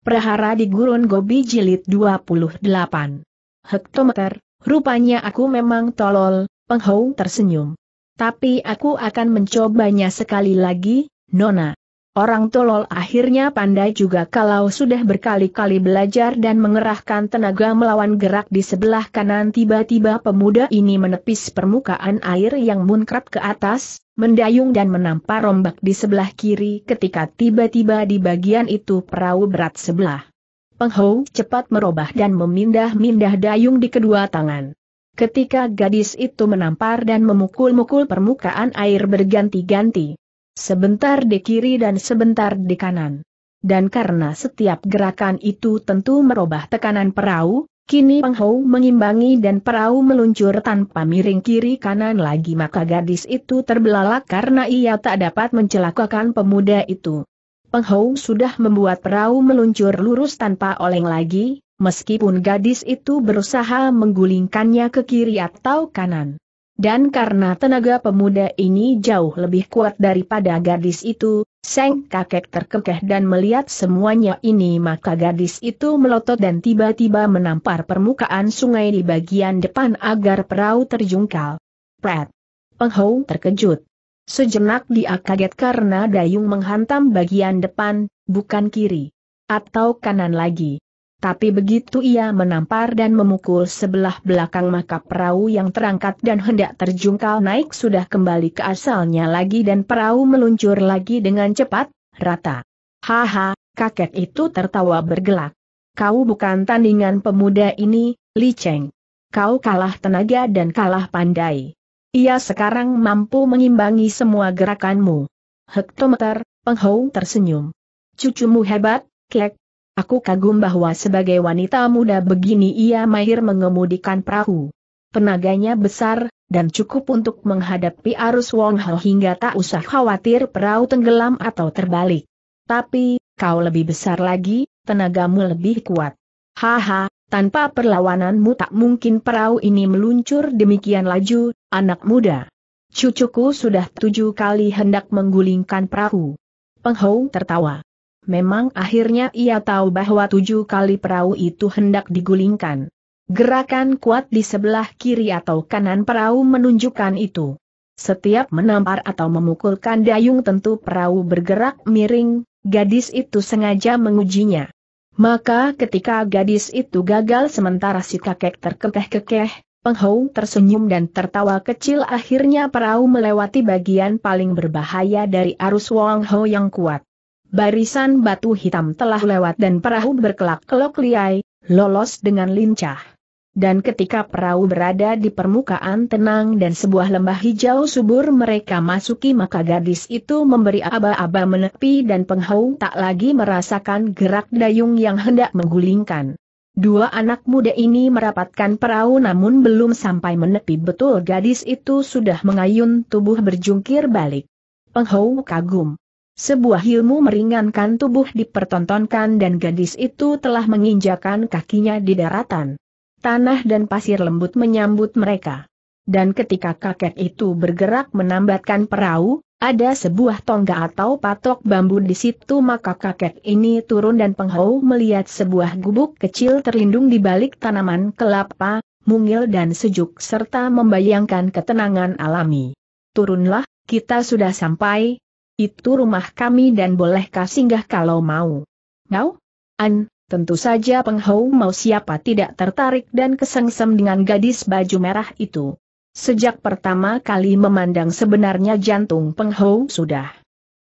Prahara di Gurun Gobi Jilid 28. Hektometer, rupanya aku memang tolol, penghong tersenyum. Tapi aku akan mencobanya sekali lagi, Nona. Orang tolol akhirnya pandai juga kalau sudah berkali-kali belajar dan mengerahkan tenaga melawan gerak di sebelah kanan tiba-tiba pemuda ini menepis permukaan air yang munkrat ke atas, mendayung dan menampar rombak di sebelah kiri ketika tiba-tiba di bagian itu perahu berat sebelah. Penghou cepat merubah dan memindah-mindah dayung di kedua tangan. Ketika gadis itu menampar dan memukul-mukul permukaan air berganti-ganti, Sebentar di kiri dan sebentar di kanan. Dan karena setiap gerakan itu tentu merubah tekanan perahu, kini Peng Hou mengimbangi dan perahu meluncur tanpa miring kiri kanan lagi maka gadis itu terbelalak karena ia tak dapat mencelakakan pemuda itu. Peng Hou sudah membuat perahu meluncur lurus tanpa oleng lagi, meskipun gadis itu berusaha menggulingkannya ke kiri atau kanan. Dan karena tenaga pemuda ini jauh lebih kuat daripada gadis itu, Seng kakek terkekeh dan melihat semuanya ini maka gadis itu melotot dan tiba-tiba menampar permukaan sungai di bagian depan agar perahu terjungkal. Pret! Penghong terkejut. Sejenak dia kaget karena dayung menghantam bagian depan, bukan kiri. Atau kanan lagi. Tapi begitu ia menampar dan memukul sebelah belakang maka perahu yang terangkat dan hendak terjungkal naik sudah kembali ke asalnya lagi dan perahu meluncur lagi dengan cepat, rata. Haha, kakek itu tertawa bergelak. Kau bukan tandingan pemuda ini, Li Cheng. Kau kalah tenaga dan kalah pandai. Ia sekarang mampu mengimbangi semua gerakanmu. Hektometer, Hou tersenyum. Cucumu hebat, kek, Aku kagum bahwa sebagai wanita muda begini ia mahir mengemudikan perahu. Tenaganya besar, dan cukup untuk menghadapi arus Wong Ho hingga tak usah khawatir perahu tenggelam atau terbalik. Tapi, kau lebih besar lagi, tenagamu lebih kuat. Haha, tanpa perlawananmu tak mungkin perahu ini meluncur demikian laju, anak muda. Cucuku sudah tujuh kali hendak menggulingkan perahu. Penghou tertawa memang akhirnya ia tahu bahwa tujuh kali perahu itu hendak digulingkan. Gerakan kuat di sebelah kiri atau kanan perahu menunjukkan itu. Setiap menampar atau memukulkan dayung tentu perahu bergerak miring, gadis itu sengaja mengujinya. Maka ketika gadis itu gagal sementara si kakek terkekeh-kekeh, Penghou tersenyum dan tertawa kecil akhirnya perahu melewati bagian paling berbahaya dari arus Wang Ho yang kuat barisan batu hitam telah lewat dan perahu berkelak-kelok liai, lolos dengan lincah. Dan ketika perahu berada di permukaan tenang dan sebuah lembah hijau subur mereka masuki maka gadis itu memberi aba-aba menepi dan penghau tak lagi merasakan gerak dayung yang hendak menggulingkan. Dua anak muda ini merapatkan perahu namun belum sampai menepi betul gadis itu sudah mengayun tubuh berjungkir balik. Penghau kagum. Sebuah ilmu meringankan tubuh dipertontonkan dan gadis itu telah menginjakan kakinya di daratan. Tanah dan pasir lembut menyambut mereka. Dan ketika kakek itu bergerak menambatkan perahu, ada sebuah tongga atau patok bambu di situ maka kakek ini turun dan penghau melihat sebuah gubuk kecil terlindung di balik tanaman kelapa, mungil dan sejuk serta membayangkan ketenangan alami. Turunlah, kita sudah sampai, itu rumah kami dan bolehkah singgah kalau mau. Ngau? An, tentu saja penghau mau siapa tidak tertarik dan kesengsem dengan gadis baju merah itu. Sejak pertama kali memandang sebenarnya jantung penghau sudah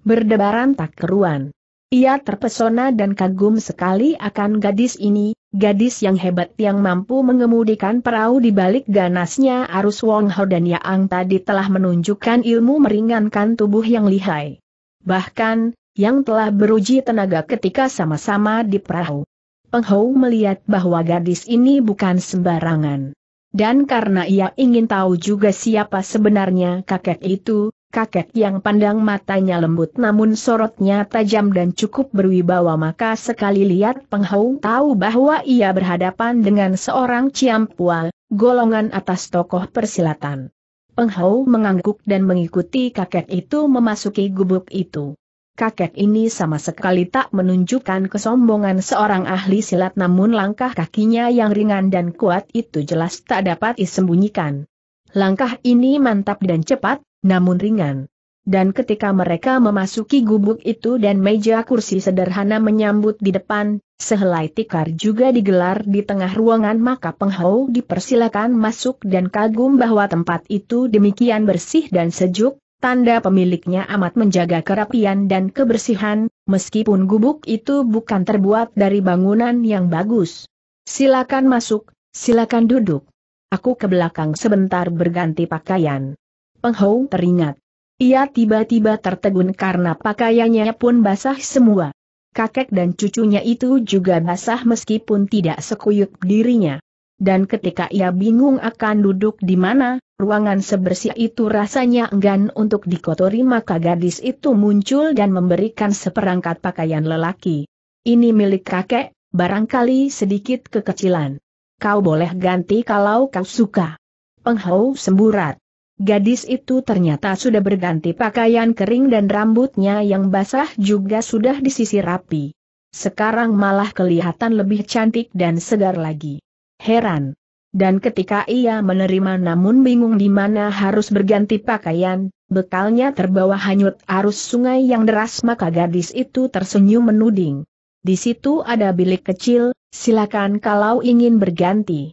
berdebaran tak keruan. Ia terpesona dan kagum sekali akan gadis ini, gadis yang hebat yang mampu mengemudikan perahu di balik ganasnya arus Wong Ho dan Yaang tadi telah menunjukkan ilmu meringankan tubuh yang lihai bahkan, yang telah beruji tenaga ketika sama-sama di perahu. Penghou melihat bahwa gadis ini bukan sembarangan. Dan karena ia ingin tahu juga siapa sebenarnya kakek itu, kakek yang pandang matanya lembut namun sorotnya tajam dan cukup berwibawa maka sekali lihat Penghou tahu bahwa ia berhadapan dengan seorang ciampual, golongan atas tokoh persilatan. Peng mengangguk dan mengikuti kakek itu memasuki gubuk itu. Kakek ini sama sekali tak menunjukkan kesombongan seorang ahli silat namun langkah kakinya yang ringan dan kuat itu jelas tak dapat disembunyikan. Langkah ini mantap dan cepat, namun ringan dan ketika mereka memasuki gubuk itu dan meja kursi sederhana menyambut di depan, sehelai tikar juga digelar di tengah ruangan maka penghau dipersilakan masuk dan kagum bahwa tempat itu demikian bersih dan sejuk, tanda pemiliknya amat menjaga kerapian dan kebersihan, meskipun gubuk itu bukan terbuat dari bangunan yang bagus. Silakan masuk, silakan duduk. Aku ke belakang sebentar berganti pakaian. Penghou teringat. Ia tiba-tiba tertegun karena pakaiannya pun basah semua. Kakek dan cucunya itu juga basah meskipun tidak sekuyup dirinya. Dan ketika ia bingung akan duduk di mana, ruangan sebersih itu rasanya enggan untuk dikotori maka gadis itu muncul dan memberikan seperangkat pakaian lelaki. Ini milik kakek, barangkali sedikit kekecilan. Kau boleh ganti kalau kau suka. Penghau semburat. Gadis itu ternyata sudah berganti pakaian kering dan rambutnya yang basah juga sudah disisir rapi. Sekarang malah kelihatan lebih cantik dan segar lagi. Heran. Dan ketika ia menerima namun bingung di mana harus berganti pakaian, bekalnya terbawa hanyut arus sungai yang deras maka gadis itu tersenyum menuding. Di situ ada bilik kecil, silakan kalau ingin berganti.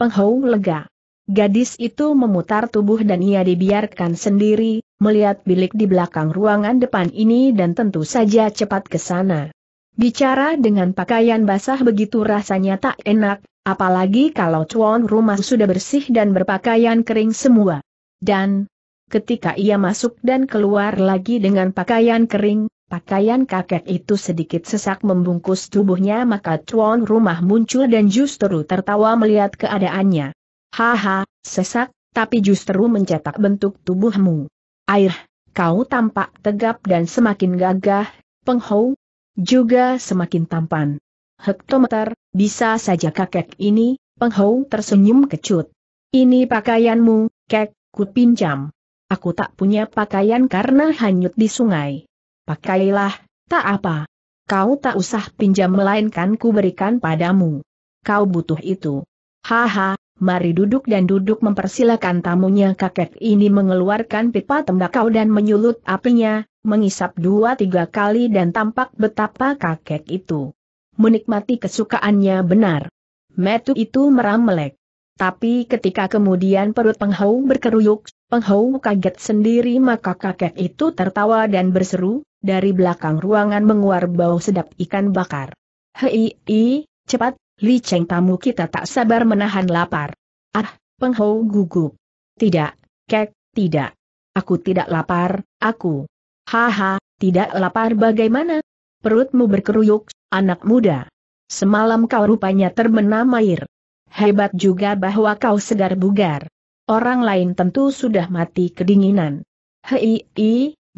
Penghou lega. Gadis itu memutar tubuh dan ia dibiarkan sendiri, melihat bilik di belakang ruangan depan ini dan tentu saja cepat ke sana. Bicara dengan pakaian basah begitu rasanya tak enak, apalagi kalau cuan rumah sudah bersih dan berpakaian kering semua. Dan, ketika ia masuk dan keluar lagi dengan pakaian kering, pakaian kakek itu sedikit sesak membungkus tubuhnya maka cuan rumah muncul dan justru tertawa melihat keadaannya. Haha, sesak, tapi justru mencetak bentuk tubuhmu. Air, kau tampak tegap dan semakin gagah, penghou, juga semakin tampan. Hektometer, bisa saja kakek ini, penghou tersenyum kecut. Ini pakaianmu, kek, ku pinjam. Aku tak punya pakaian karena hanyut di sungai. Pakailah, tak apa. Kau tak usah pinjam melainkan ku berikan padamu. Kau butuh itu. Haha, mari duduk dan duduk mempersilahkan tamunya kakek ini mengeluarkan pipa tembakau dan menyulut apinya, mengisap dua tiga kali dan tampak betapa kakek itu menikmati kesukaannya benar. Metu itu meram melek. Tapi ketika kemudian perut penghau berkeruyuk, penghau kaget sendiri maka kakek itu tertawa dan berseru, dari belakang ruangan menguar bau sedap ikan bakar. Hei, cepat, Li Cheng tamu kita tak sabar menahan lapar. Ah, Penghou gugup. Tidak, kek, tidak. Aku tidak lapar, aku. Haha, tidak lapar bagaimana? Perutmu berkeruyuk, anak muda. Semalam kau rupanya terbenam air. Hebat juga bahwa kau segar bugar. Orang lain tentu sudah mati kedinginan. Hei,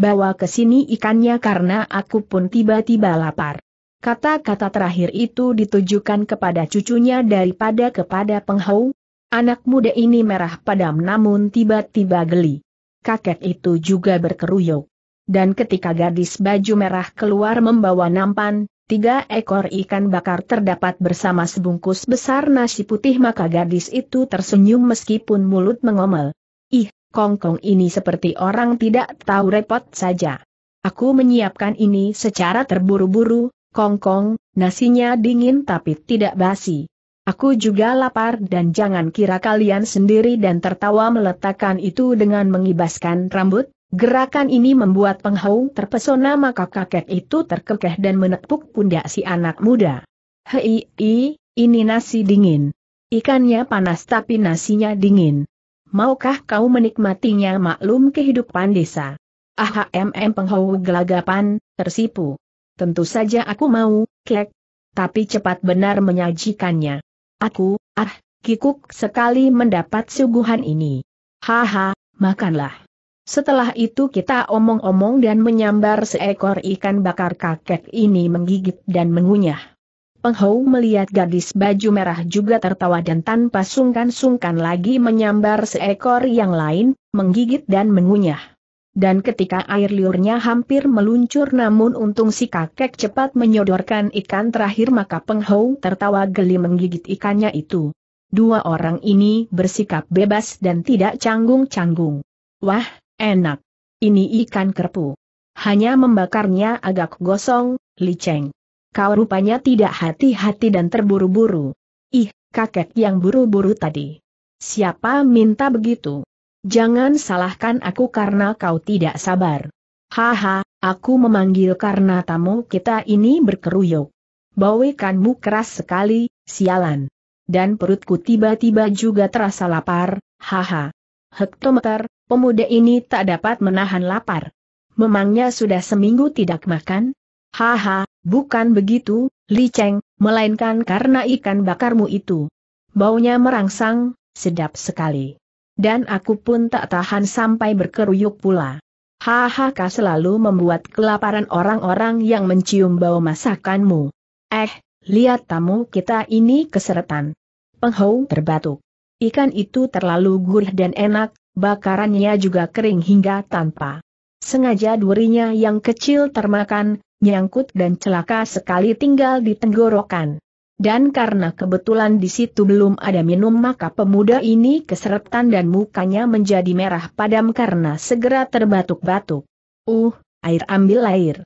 bawa ke sini ikannya karena aku pun tiba-tiba lapar. Kata-kata terakhir itu ditujukan kepada cucunya daripada kepada penghau. Anak muda ini merah padam namun tiba-tiba geli. Kakek itu juga berkeruyuk. Dan ketika gadis baju merah keluar membawa nampan, Tiga ekor ikan bakar terdapat bersama sebungkus besar nasi putih maka gadis itu tersenyum meskipun mulut mengomel. Ih, kongkong ini seperti orang tidak tahu repot saja. Aku menyiapkan ini secara terburu-buru, Kongkong, nasinya dingin tapi tidak basi. Aku juga lapar dan jangan kira kalian sendiri dan tertawa meletakkan itu dengan mengibaskan rambut. Gerakan ini membuat penghau terpesona maka kakek itu terkekeh dan menepuk pundak si anak muda. Hei, i, ini nasi dingin. Ikannya panas tapi nasinya dingin. Maukah kau menikmatinya maklum kehidupan desa? AHMM penghau gelagapan, tersipu. Tentu saja aku mau, klek. Tapi cepat benar menyajikannya. Aku, ah, kikuk sekali mendapat suguhan ini. Haha, makanlah. Setelah itu kita omong-omong dan menyambar seekor ikan bakar kakek ini menggigit dan mengunyah. Penghou melihat gadis baju merah juga tertawa dan tanpa sungkan-sungkan lagi menyambar seekor yang lain, menggigit dan mengunyah dan ketika air liurnya hampir meluncur namun untung si kakek cepat menyodorkan ikan terakhir maka Penghou tertawa geli menggigit ikannya itu. Dua orang ini bersikap bebas dan tidak canggung-canggung. Wah, enak. Ini ikan kerpu. Hanya membakarnya agak gosong, liceng. Kau rupanya tidak hati-hati dan terburu-buru. Ih, kakek yang buru-buru tadi. Siapa minta begitu? Jangan salahkan aku karena kau tidak sabar. Haha, aku memanggil karena tamu kita ini berkeruyuk. Bawekanmu keras sekali, sialan. Dan perutku tiba-tiba juga terasa lapar, haha. Hektometer, pemuda ini tak dapat menahan lapar. Memangnya sudah seminggu tidak makan? Haha, bukan begitu, Li Cheng, melainkan karena ikan bakarmu itu. Baunya merangsang, sedap sekali. Dan aku pun tak tahan sampai berkeruyuk pula. Hahaha selalu membuat kelaparan orang-orang yang mencium bau masakanmu. Eh, lihat tamu kita ini keseretan. Penghou terbatuk. Ikan itu terlalu gurih dan enak, bakarannya juga kering hingga tanpa. Sengaja durinya yang kecil termakan, nyangkut dan celaka sekali tinggal di tenggorokan. Dan karena kebetulan di situ belum ada minum maka pemuda ini keseretan dan mukanya menjadi merah padam karena segera terbatuk-batuk. Uh, air ambil air.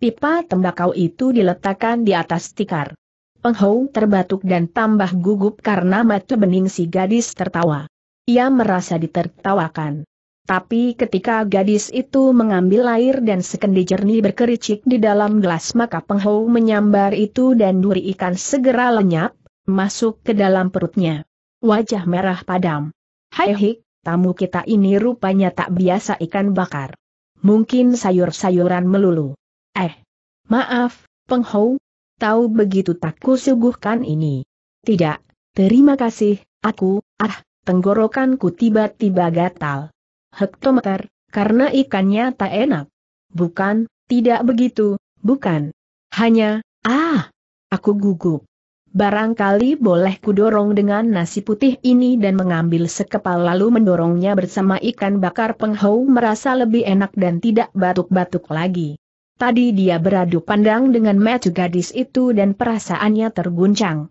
Pipa tembakau itu diletakkan di atas tikar. Penghou terbatuk dan tambah gugup karena mata bening si gadis tertawa. Ia merasa ditertawakan. Tapi ketika gadis itu mengambil air dan sekendi jernih berkericik di dalam gelas maka penghau menyambar itu dan duri ikan segera lenyap, masuk ke dalam perutnya. Wajah merah padam. Hai hik, tamu kita ini rupanya tak biasa ikan bakar. Mungkin sayur-sayuran melulu. Eh, maaf, penghau, tahu begitu tak kusuguhkan ini. Tidak, terima kasih, aku, ah, tenggorokanku tiba-tiba gatal hektometer, karena ikannya tak enak. Bukan, tidak begitu, bukan. Hanya, ah, aku gugup. Barangkali boleh kudorong dengan nasi putih ini dan mengambil sekepal lalu mendorongnya bersama ikan bakar penghau merasa lebih enak dan tidak batuk-batuk lagi. Tadi dia beradu pandang dengan metu gadis itu dan perasaannya terguncang.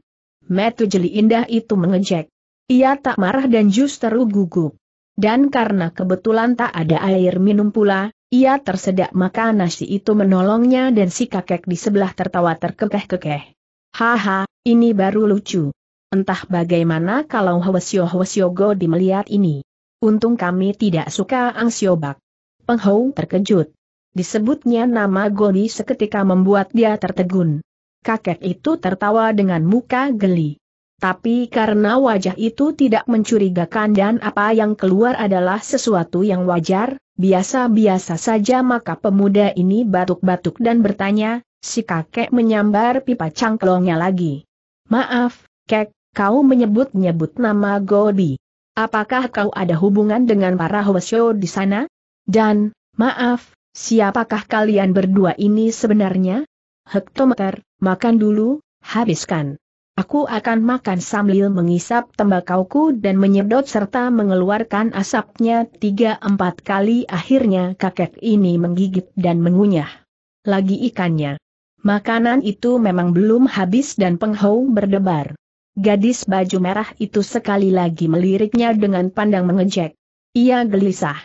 Metu jeli indah itu mengejek. Ia tak marah dan justru gugup. Dan karena kebetulan tak ada air minum pula, ia tersedak maka nasi itu menolongnya dan si kakek di sebelah tertawa terkekeh-kekeh. Haha, ini baru lucu. Entah bagaimana kalau Hwasyo Hwasyo di melihat ini. Untung kami tidak suka angsiobak. Penghou terkejut. Disebutnya nama Godi seketika membuat dia tertegun. Kakek itu tertawa dengan muka geli. Tapi karena wajah itu tidak mencurigakan dan apa yang keluar adalah sesuatu yang wajar, biasa-biasa saja maka pemuda ini batuk-batuk dan bertanya, si kakek menyambar pipa cangklongnya lagi. Maaf, kek, kau menyebut-nyebut nama Gobi. Apakah kau ada hubungan dengan para Hwasyo di sana? Dan, maaf, siapakah kalian berdua ini sebenarnya? Hektometer, makan dulu, habiskan. Aku akan makan sambil mengisap tembakauku dan menyedot serta mengeluarkan asapnya tiga empat kali akhirnya kakek ini menggigit dan mengunyah. Lagi ikannya. Makanan itu memang belum habis dan penghau berdebar. Gadis baju merah itu sekali lagi meliriknya dengan pandang mengejek. Ia gelisah.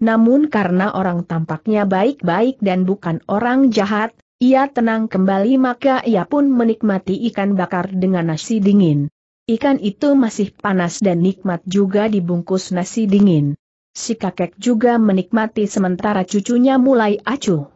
Namun karena orang tampaknya baik-baik dan bukan orang jahat, ia tenang kembali maka ia pun menikmati ikan bakar dengan nasi dingin. Ikan itu masih panas dan nikmat juga dibungkus nasi dingin. Si kakek juga menikmati sementara cucunya mulai acuh.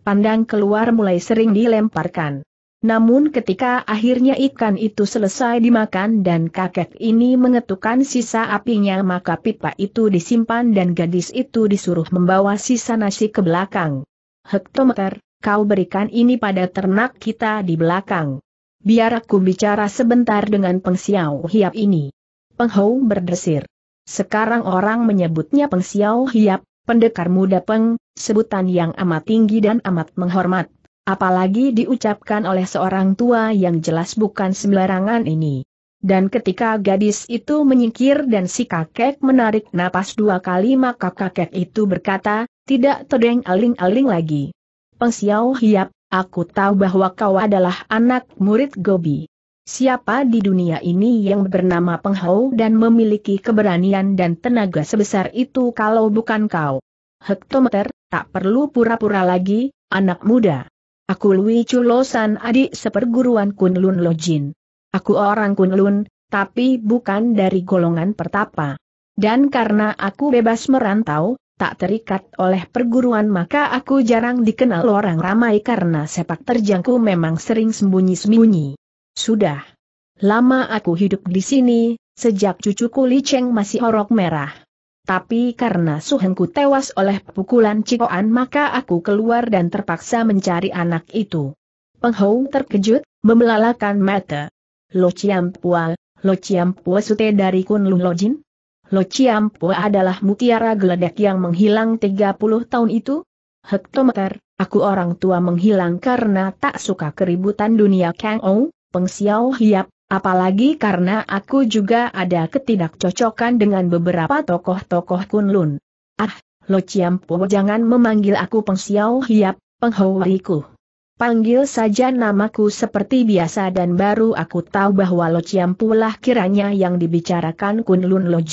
Pandang keluar mulai sering dilemparkan. Namun ketika akhirnya ikan itu selesai dimakan dan kakek ini mengetukkan sisa apinya maka pipa itu disimpan dan gadis itu disuruh membawa sisa nasi ke belakang. Hektometer, kau berikan ini pada ternak kita di belakang. Biar aku bicara sebentar dengan pengsiau hiap ini. Penghou berdesir. Sekarang orang menyebutnya pengsiau hiap, pendekar muda peng, sebutan yang amat tinggi dan amat menghormat. Apalagi diucapkan oleh seorang tua yang jelas bukan sembarangan ini. Dan ketika gadis itu menyingkir dan si kakek menarik napas dua kali maka kakek itu berkata, tidak terdeng aling-aling lagi. Peng Xiao Hiap, aku tahu bahwa kau adalah anak murid Gobi. Siapa di dunia ini yang bernama Peng Hou dan memiliki keberanian dan tenaga sebesar itu kalau bukan kau? Hektometer, tak perlu pura-pura lagi, anak muda. Aku Lui Chulosan adik seperguruan Kunlun Lojin. Aku orang Kunlun, tapi bukan dari golongan pertapa. Dan karena aku bebas merantau, tak terikat oleh perguruan maka aku jarang dikenal orang ramai karena sepak terjangku memang sering sembunyi-sembunyi. Sudah. Lama aku hidup di sini, sejak cucuku Li Cheng masih orok merah. Tapi karena suhengku tewas oleh pukulan Cikoan maka aku keluar dan terpaksa mencari anak itu. Penghou terkejut, membelalakan mata. Lo Chiam Pua, Lo Chiam Pua Sute dari Kun Lung Jin? Lo Chiampo adalah mutiara geledek yang menghilang 30 tahun itu? Hektometer, aku orang tua menghilang karena tak suka keributan dunia Kang Ou, Peng Xiao hiap, apalagi karena aku juga ada ketidakcocokan dengan beberapa tokoh-tokoh Kun Lun. Ah, Lo Chiampo jangan memanggil aku Peng Xiao hiap, Riku. Panggil saja namaku seperti biasa dan baru aku tahu bahwa Lo lah kiranya yang dibicarakan Kunlun Lun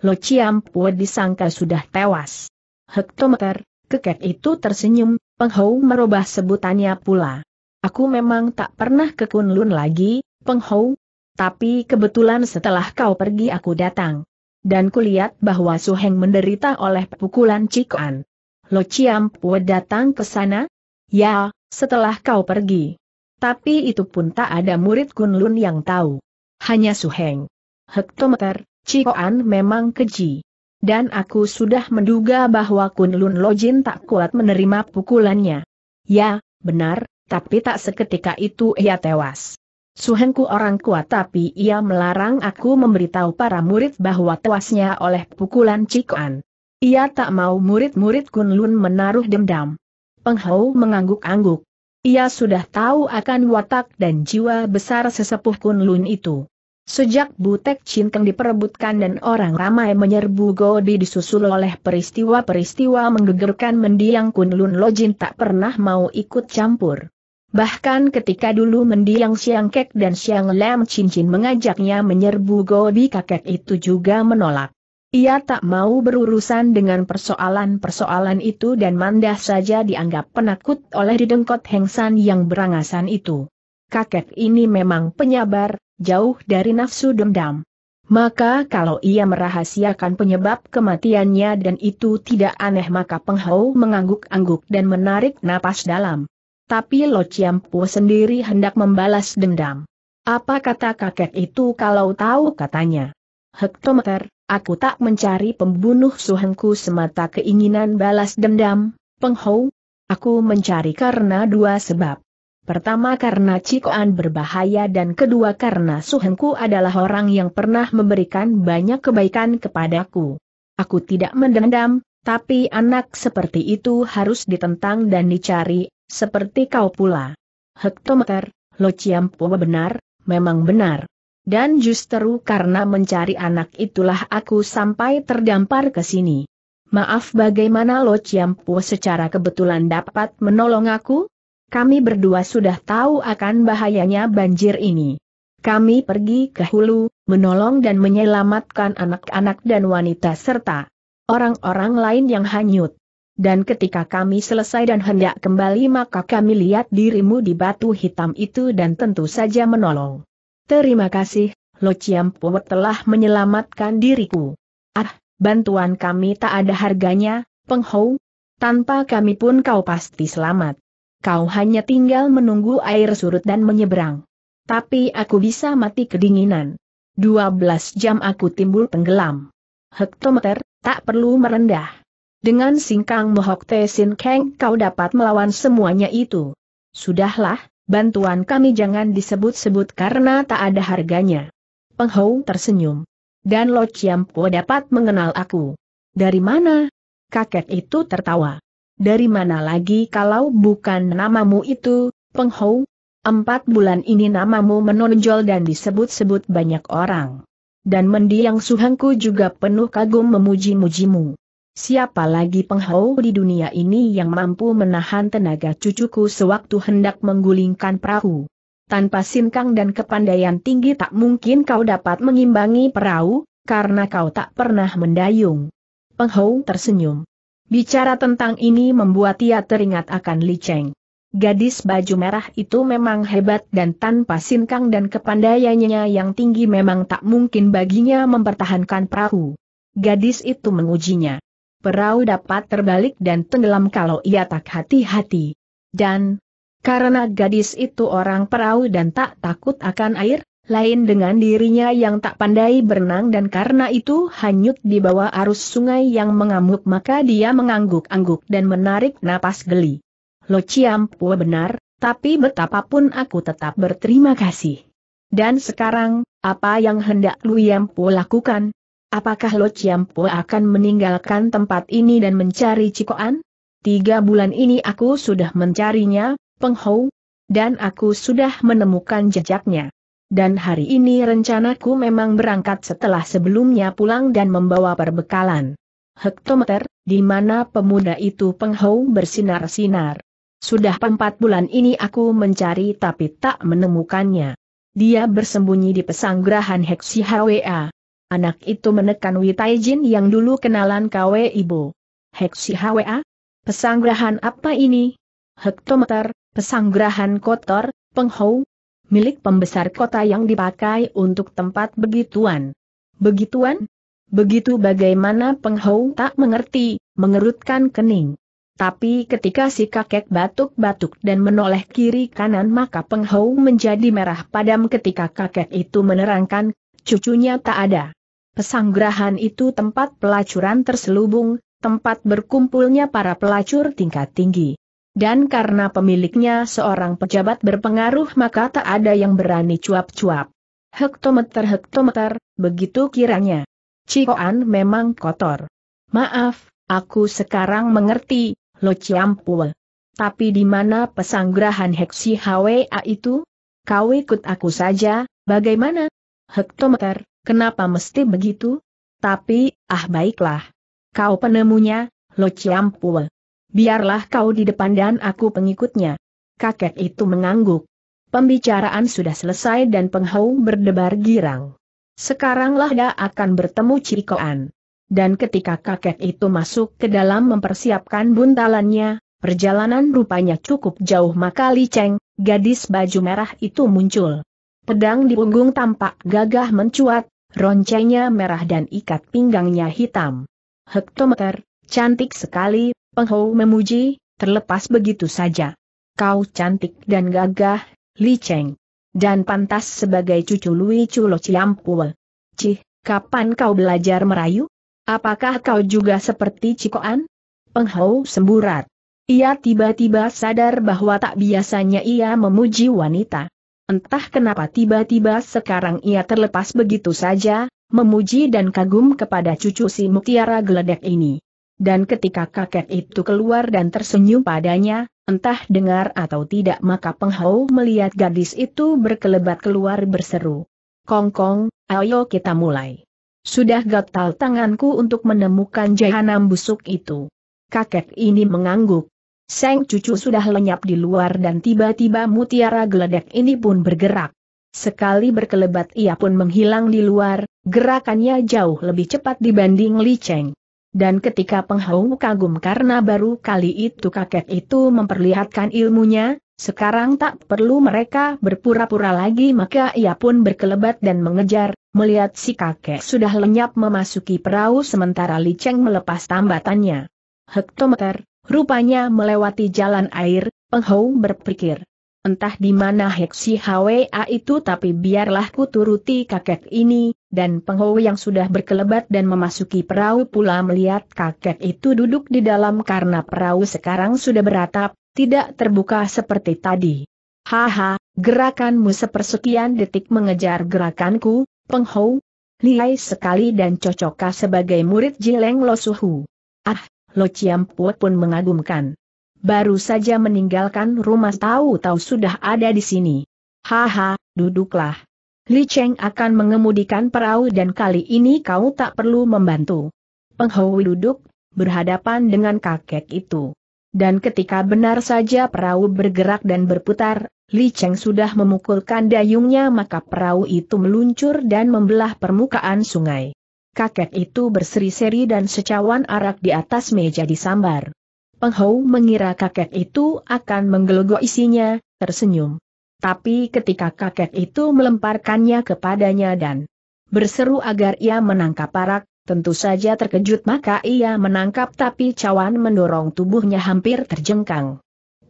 Lo Chiampu disangka sudah tewas. Hektometer, keket itu tersenyum, Penghou merubah sebutannya pula. Aku memang tak pernah ke Kunlun lagi, Penghou. Tapi kebetulan setelah kau pergi aku datang. Dan kulihat bahwa Su Heng menderita oleh pukulan An. Lo Chiampu datang ke sana? Ya, setelah kau pergi. Tapi itu pun tak ada murid Kunlun yang tahu. Hanya Suheng. Hektometer, Cikoan memang keji. Dan aku sudah menduga bahwa Kunlun Lojin tak kuat menerima pukulannya. Ya, benar, tapi tak seketika itu ia tewas. Suhengku orang kuat tapi ia melarang aku memberitahu para murid bahwa tewasnya oleh pukulan Cikoan. Ia tak mau murid-murid Kunlun menaruh dendam. Peng Hou mengangguk-angguk. Ia sudah tahu akan watak dan jiwa besar sesepuh Kun Lun itu. Sejak Butek keng diperebutkan dan orang ramai menyerbu Godi disusul oleh peristiwa-peristiwa menggegerkan mendiang Kun Kunlun Lojin tak pernah mau ikut campur. Bahkan ketika dulu mendiang Siang Kek dan Siang Lam Cincin mengajaknya menyerbu Godi kakek itu juga menolak. Ia tak mau berurusan dengan persoalan-persoalan itu dan mandah saja dianggap penakut oleh didengkot hengsan yang berangasan itu. Kakek ini memang penyabar, jauh dari nafsu dendam. Maka kalau ia merahasiakan penyebab kematiannya dan itu tidak aneh maka Penghau mengangguk-angguk dan menarik napas dalam. Tapi Lo Chiampu sendiri hendak membalas dendam. Apa kata kakek itu kalau tahu katanya? Hektometer, Aku tak mencari pembunuh suhengku semata keinginan balas dendam, penghou. Aku mencari karena dua sebab. Pertama karena Cikoan berbahaya dan kedua karena Suhengku adalah orang yang pernah memberikan banyak kebaikan kepadaku. Aku tidak mendendam, tapi anak seperti itu harus ditentang dan dicari, seperti kau pula. Hektometer, Lo Ciampo benar, memang benar. Dan justru karena mencari anak itulah aku sampai terdampar ke sini. Maaf bagaimana Lo Chiampu secara kebetulan dapat menolong aku? Kami berdua sudah tahu akan bahayanya banjir ini. Kami pergi ke hulu, menolong dan menyelamatkan anak-anak dan wanita serta orang-orang lain yang hanyut. Dan ketika kami selesai dan hendak kembali maka kami lihat dirimu di batu hitam itu dan tentu saja menolong. Terima kasih, Lo Chiampuo telah menyelamatkan diriku. Ah, bantuan kami tak ada harganya, Peng Hou. Tanpa kami pun kau pasti selamat. Kau hanya tinggal menunggu air surut dan menyeberang. Tapi aku bisa mati kedinginan. 12 jam aku timbul tenggelam. Hektometer, tak perlu merendah. Dengan singkang mohok Te Sin kau dapat melawan semuanya itu. Sudahlah, bantuan kami jangan disebut-sebut karena tak ada harganya. Peng Hou tersenyum. Dan Lo Chiam Po dapat mengenal aku. Dari mana? Kakek itu tertawa. Dari mana lagi kalau bukan namamu itu, Peng Hou? Empat bulan ini namamu menonjol dan disebut-sebut banyak orang. Dan mendiang suhangku juga penuh kagum memuji-mujimu. Siapa lagi penghau di dunia ini yang mampu menahan tenaga cucuku sewaktu hendak menggulingkan perahu? Tanpa sinkang dan kepandaian tinggi tak mungkin kau dapat mengimbangi perahu, karena kau tak pernah mendayung. Penghau tersenyum. Bicara tentang ini membuat ia teringat akan Li Cheng. Gadis baju merah itu memang hebat dan tanpa sinkang dan kepandaiannya yang tinggi memang tak mungkin baginya mempertahankan perahu. Gadis itu mengujinya perahu dapat terbalik dan tenggelam kalau ia tak hati-hati. Dan, karena gadis itu orang perahu dan tak takut akan air, lain dengan dirinya yang tak pandai berenang dan karena itu hanyut di bawah arus sungai yang mengamuk maka dia mengangguk-angguk dan menarik napas geli. Lo Ciampua benar, tapi betapapun aku tetap berterima kasih. Dan sekarang, apa yang hendak Lu Yampu lakukan? Apakah Lo Chiampo akan meninggalkan tempat ini dan mencari Cikoan? Tiga bulan ini aku sudah mencarinya, Peng Hou, dan aku sudah menemukan jejaknya. Dan hari ini rencanaku memang berangkat setelah sebelumnya pulang dan membawa perbekalan. Hektometer, di mana pemuda itu Peng Hou bersinar-sinar. Sudah empat bulan ini aku mencari tapi tak menemukannya. Dia bersembunyi di pesanggrahan Heksi HWA. Anak itu menekan Witaijin yang dulu kenalan KW ibu. Heksi HWA? Pesanggrahan apa ini? Hektometer, pesanggrahan kotor, penghou, milik pembesar kota yang dipakai untuk tempat begituan. Begituan? Begitu bagaimana penghou tak mengerti, mengerutkan kening. Tapi ketika si kakek batuk-batuk dan menoleh kiri kanan maka penghou menjadi merah padam ketika kakek itu menerangkan, cucunya tak ada. Pesanggrahan itu tempat pelacuran terselubung, tempat berkumpulnya para pelacur tingkat tinggi. Dan karena pemiliknya seorang pejabat berpengaruh maka tak ada yang berani cuap-cuap. Hektometer-hektometer, begitu kiranya. Cikoan memang kotor. Maaf, aku sekarang mengerti, Lo ciampu. Tapi di mana pesanggrahan Heksi HWA itu? Kau ikut aku saja, bagaimana? Hektometer, Kenapa mesti begitu? Tapi, ah baiklah. Kau penemunya, Lo Chiampue. Biarlah kau di depan dan aku pengikutnya. Kakek itu mengangguk. Pembicaraan sudah selesai dan penghau berdebar girang. Sekaranglah dia akan bertemu Cikoan. Dan ketika kakek itu masuk ke dalam mempersiapkan buntalannya, perjalanan rupanya cukup jauh maka Li Cheng, gadis baju merah itu muncul. Pedang di punggung tampak gagah mencuat, roncengnya merah dan ikat pinggangnya hitam. Hektometer, cantik sekali, penghou memuji, terlepas begitu saja. Kau cantik dan gagah, Li Cheng. Dan pantas sebagai cucu Lui Chulo Ciampue. Cih, kapan kau belajar merayu? Apakah kau juga seperti Cikoan? Penghau semburat. Ia tiba-tiba sadar bahwa tak biasanya ia memuji wanita. Entah kenapa tiba-tiba sekarang ia terlepas begitu saja, memuji dan kagum kepada cucu si mutiara geledek ini. Dan ketika kakek itu keluar dan tersenyum padanya, entah dengar atau tidak maka penghau melihat gadis itu berkelebat keluar berseru. Kongkong, ayo kita mulai. Sudah gatal tanganku untuk menemukan jahanam busuk itu. Kakek ini mengangguk, Seng cucu sudah lenyap di luar dan tiba-tiba mutiara geledek ini pun bergerak. Sekali berkelebat ia pun menghilang di luar, gerakannya jauh lebih cepat dibanding Li Cheng. Dan ketika penghau kagum karena baru kali itu kakek itu memperlihatkan ilmunya, sekarang tak perlu mereka berpura-pura lagi maka ia pun berkelebat dan mengejar, melihat si kakek sudah lenyap memasuki perahu sementara Li Cheng melepas tambatannya. Hektometer, Rupanya melewati jalan air, Peng Hou berpikir. Entah di mana Heksi Hwa itu tapi biarlah ku turuti kakek ini, dan Penghou yang sudah berkelebat dan memasuki perahu pula melihat kakek itu duduk di dalam karena perahu sekarang sudah beratap, tidak terbuka seperti tadi. Haha, gerakanmu sepersekian detik mengejar gerakanku, Penghou. Lihai sekali dan cocokkah sebagai murid Jileng Losuhu. Ah, Lo Chiampo pun mengagumkan. Baru saja meninggalkan rumah tahu-tahu sudah ada di sini. Haha, duduklah. Li Cheng akan mengemudikan perahu dan kali ini kau tak perlu membantu. Peng duduk, berhadapan dengan kakek itu. Dan ketika benar saja perahu bergerak dan berputar, Li Cheng sudah memukulkan dayungnya maka perahu itu meluncur dan membelah permukaan sungai kakek itu berseri-seri dan secawan arak di atas meja disambar. Penghou mengira kakek itu akan menggelogok isinya, tersenyum. Tapi ketika kakek itu melemparkannya kepadanya dan berseru agar ia menangkap arak, tentu saja terkejut maka ia menangkap tapi cawan mendorong tubuhnya hampir terjengkang.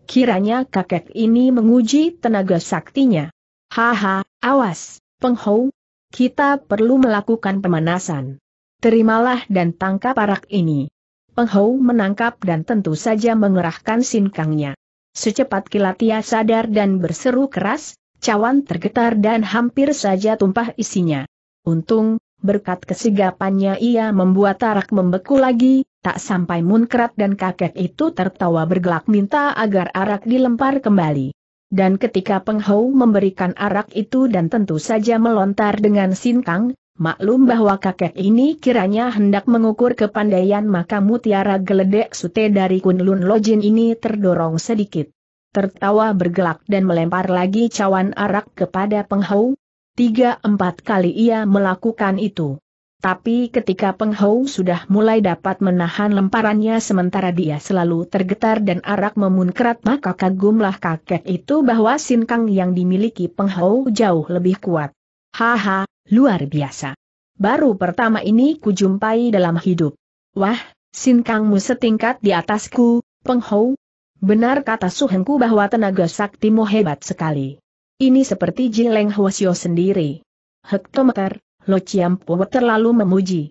Kiranya kakek ini menguji tenaga saktinya. Haha, awas, penghou, kita perlu melakukan pemanasan. Terimalah dan tangkap arak ini. Penghou menangkap dan tentu saja mengerahkan sinkangnya. Secepat kilat ia sadar dan berseru keras, cawan tergetar dan hampir saja tumpah isinya. Untung, berkat kesigapannya ia membuat arak membeku lagi, tak sampai munkrat dan kakek itu tertawa bergelak minta agar arak dilempar kembali dan ketika Peng Hou memberikan arak itu dan tentu saja melontar dengan sinkang, maklum bahwa kakek ini kiranya hendak mengukur kepandaian maka mutiara geledek sute dari Kunlun Lojin ini terdorong sedikit. Tertawa bergelak dan melempar lagi cawan arak kepada Peng Hou. Tiga empat kali ia melakukan itu. Tapi ketika Peng Hou sudah mulai dapat menahan lemparannya sementara dia selalu tergetar dan arak memunkrat maka kagumlah kakek itu bahwa sinkang yang dimiliki Peng Hou jauh lebih kuat. Haha, luar biasa. Baru pertama ini kujumpai dalam hidup. Wah, sinkangmu setingkat di atasku, Peng Hou. Benar kata Suhengku bahwa tenaga saktimu hebat sekali. Ini seperti Jileng Hwasyo sendiri. Hektometer, Lo Pue terlalu memuji.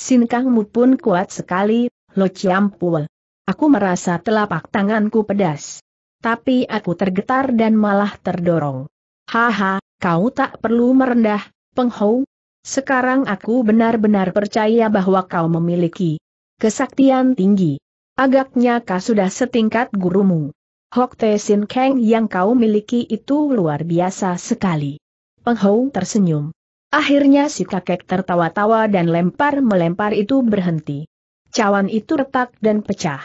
Sinkangmu pun kuat sekali, Lo Pue. Aku merasa telapak tanganku pedas. Tapi aku tergetar dan malah terdorong. Haha, kau tak perlu merendah, penghou. Sekarang aku benar-benar percaya bahwa kau memiliki kesaktian tinggi. Agaknya kau sudah setingkat gurumu. Hok Te Sin Kang yang kau miliki itu luar biasa sekali. Penghou tersenyum. Akhirnya si kakek tertawa-tawa dan lempar-melempar itu berhenti. Cawan itu retak dan pecah.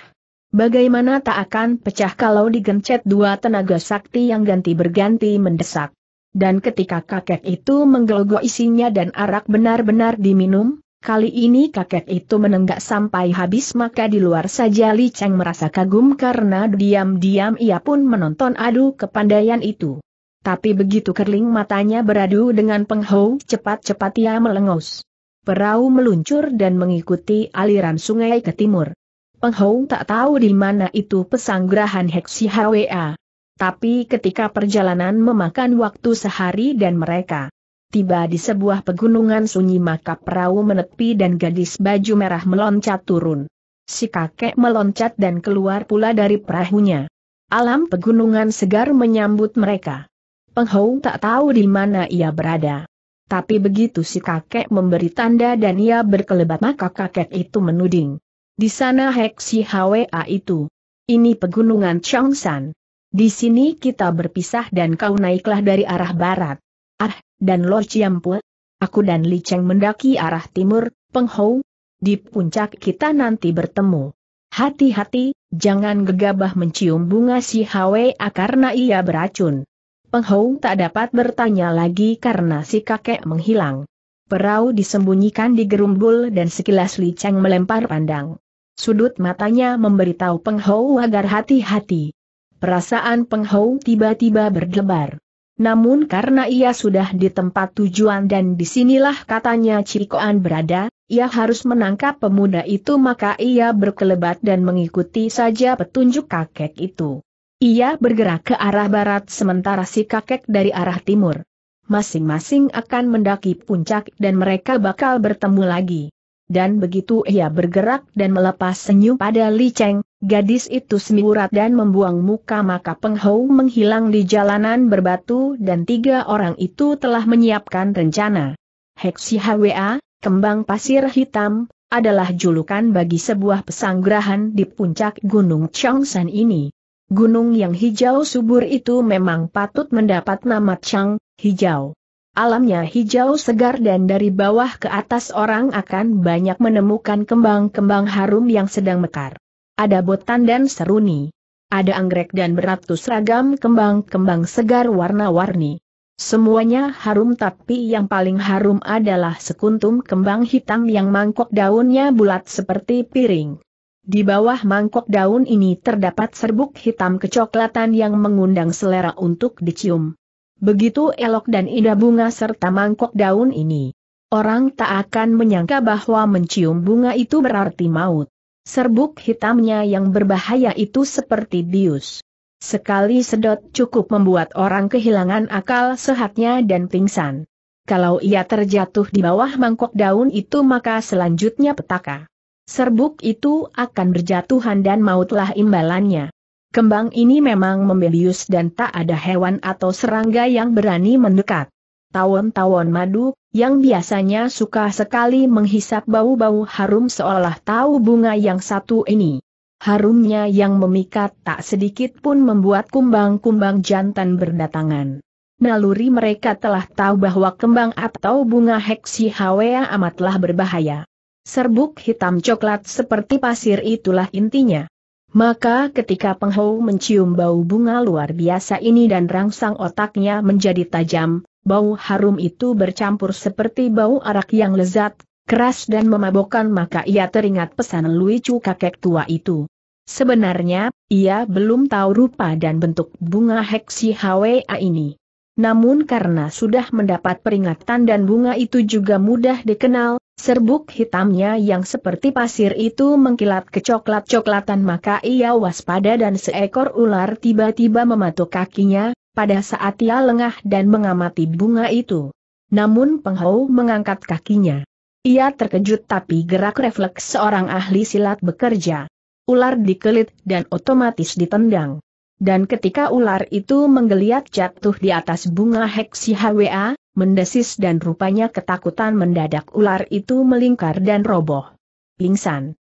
Bagaimana tak akan pecah kalau digencet dua tenaga sakti yang ganti berganti mendesak. Dan ketika kakek itu menggelogok isinya dan arak benar-benar diminum, kali ini kakek itu menenggak sampai habis maka di luar saja Li Cheng merasa kagum karena diam-diam ia pun menonton adu kepandaian itu. Tapi begitu kerling matanya beradu dengan Penghong, cepat-cepat ia melengos. Perahu meluncur dan mengikuti aliran sungai ke timur. Penghong tak tahu di mana itu pesanggrahan Heksi HWA. Tapi ketika perjalanan memakan waktu sehari dan mereka tiba di sebuah pegunungan sunyi maka perahu menepi dan gadis baju merah meloncat turun. Si kakek meloncat dan keluar pula dari perahunya. Alam pegunungan segar menyambut mereka. Penghong tak tahu di mana ia berada. Tapi begitu si kakek memberi tanda dan ia berkelebat maka kakek itu menuding. Di sana Heksi HWA itu. Ini pegunungan Changsan. Di sini kita berpisah dan kau naiklah dari arah barat. Ah, dan Lo Chiampue. Aku dan Li Cheng mendaki arah timur, Penghou. Di puncak kita nanti bertemu. Hati-hati, jangan gegabah mencium bunga si HWA karena ia beracun. Peng tak dapat bertanya lagi karena si kakek menghilang. Perahu disembunyikan di gerumbul dan sekilas Li Cheng melempar pandang. Sudut matanya memberitahu Peng agar hati-hati. Perasaan Peng tiba-tiba berdebar. Namun karena ia sudah di tempat tujuan dan disinilah katanya Cikoan berada, ia harus menangkap pemuda itu maka ia berkelebat dan mengikuti saja petunjuk kakek itu. Ia bergerak ke arah barat sementara si kakek dari arah timur. Masing-masing akan mendaki puncak dan mereka bakal bertemu lagi. Dan begitu ia bergerak dan melepas senyum pada Li Cheng, gadis itu semiurat dan membuang muka maka Peng Hou menghilang di jalanan berbatu dan tiga orang itu telah menyiapkan rencana. Heksi HWA, kembang pasir hitam, adalah julukan bagi sebuah pesanggrahan di puncak Gunung Chongsan ini. Gunung yang hijau subur itu memang patut mendapat nama Chang, hijau. Alamnya hijau segar dan dari bawah ke atas orang akan banyak menemukan kembang-kembang harum yang sedang mekar. Ada botan dan seruni. Ada anggrek dan beratus ragam kembang-kembang segar warna-warni. Semuanya harum tapi yang paling harum adalah sekuntum kembang hitam yang mangkok daunnya bulat seperti piring. Di bawah mangkok daun ini terdapat serbuk hitam kecoklatan yang mengundang selera untuk dicium. Begitu elok dan indah bunga serta mangkok daun ini. Orang tak akan menyangka bahwa mencium bunga itu berarti maut. Serbuk hitamnya yang berbahaya itu seperti bius. Sekali sedot cukup membuat orang kehilangan akal sehatnya dan pingsan. Kalau ia terjatuh di bawah mangkok daun itu maka selanjutnya petaka. Serbuk itu akan berjatuhan dan mautlah imbalannya. Kembang ini memang membelius dan tak ada hewan atau serangga yang berani mendekat. Tawon-tawon madu, yang biasanya suka sekali menghisap bau-bau harum seolah tahu bunga yang satu ini. Harumnya yang memikat tak sedikit pun membuat kumbang-kumbang jantan berdatangan. Naluri mereka telah tahu bahwa kembang atau bunga heksi hawea amatlah berbahaya. Serbuk hitam coklat seperti pasir itulah intinya. Maka ketika Penghou mencium bau bunga luar biasa ini dan rangsang otaknya menjadi tajam, bau harum itu bercampur seperti bau arak yang lezat, keras dan memabokkan maka ia teringat pesan Luicu kakek tua itu. Sebenarnya, ia belum tahu rupa dan bentuk bunga heksi HWA ini. Namun karena sudah mendapat peringatan dan bunga itu juga mudah dikenal, Serbuk hitamnya yang seperti pasir itu mengkilat ke coklat-coklatan maka ia waspada dan seekor ular tiba-tiba mematuk kakinya, pada saat ia lengah dan mengamati bunga itu. Namun penghau mengangkat kakinya. Ia terkejut tapi gerak refleks seorang ahli silat bekerja. Ular dikelit dan otomatis ditendang. Dan ketika ular itu menggeliat jatuh di atas bunga Heksi HWA, mendesis dan rupanya ketakutan mendadak ular itu melingkar dan roboh. Pingsan.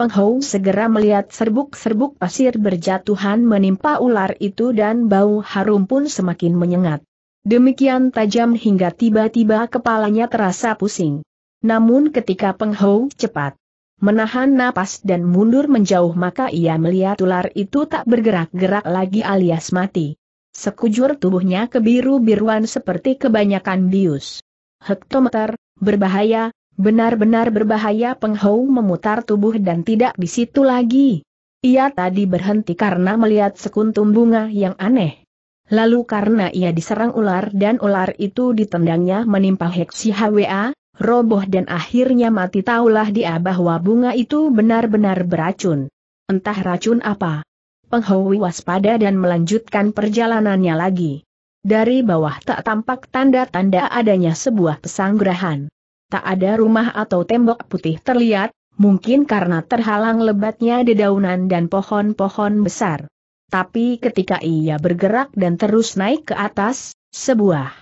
Peng segera melihat serbuk-serbuk pasir berjatuhan menimpa ular itu dan bau harum pun semakin menyengat. Demikian tajam hingga tiba-tiba kepalanya terasa pusing. Namun ketika Peng cepat menahan napas dan mundur menjauh maka ia melihat ular itu tak bergerak-gerak lagi alias mati sekujur tubuhnya kebiru-biruan seperti kebanyakan bius. Hektometer, berbahaya, benar-benar berbahaya Penghau memutar tubuh dan tidak di situ lagi. Ia tadi berhenti karena melihat sekuntum bunga yang aneh. Lalu karena ia diserang ular dan ular itu ditendangnya menimpa Heksi HWA, roboh dan akhirnya mati taulah dia bahwa bunga itu benar-benar beracun. Entah racun apa. Penghui waspada dan melanjutkan perjalanannya lagi. Dari bawah tak tampak tanda-tanda adanya sebuah pesanggrahan. Tak ada rumah atau tembok putih terlihat, mungkin karena terhalang lebatnya dedaunan dan pohon-pohon besar. Tapi ketika ia bergerak dan terus naik ke atas, sebuah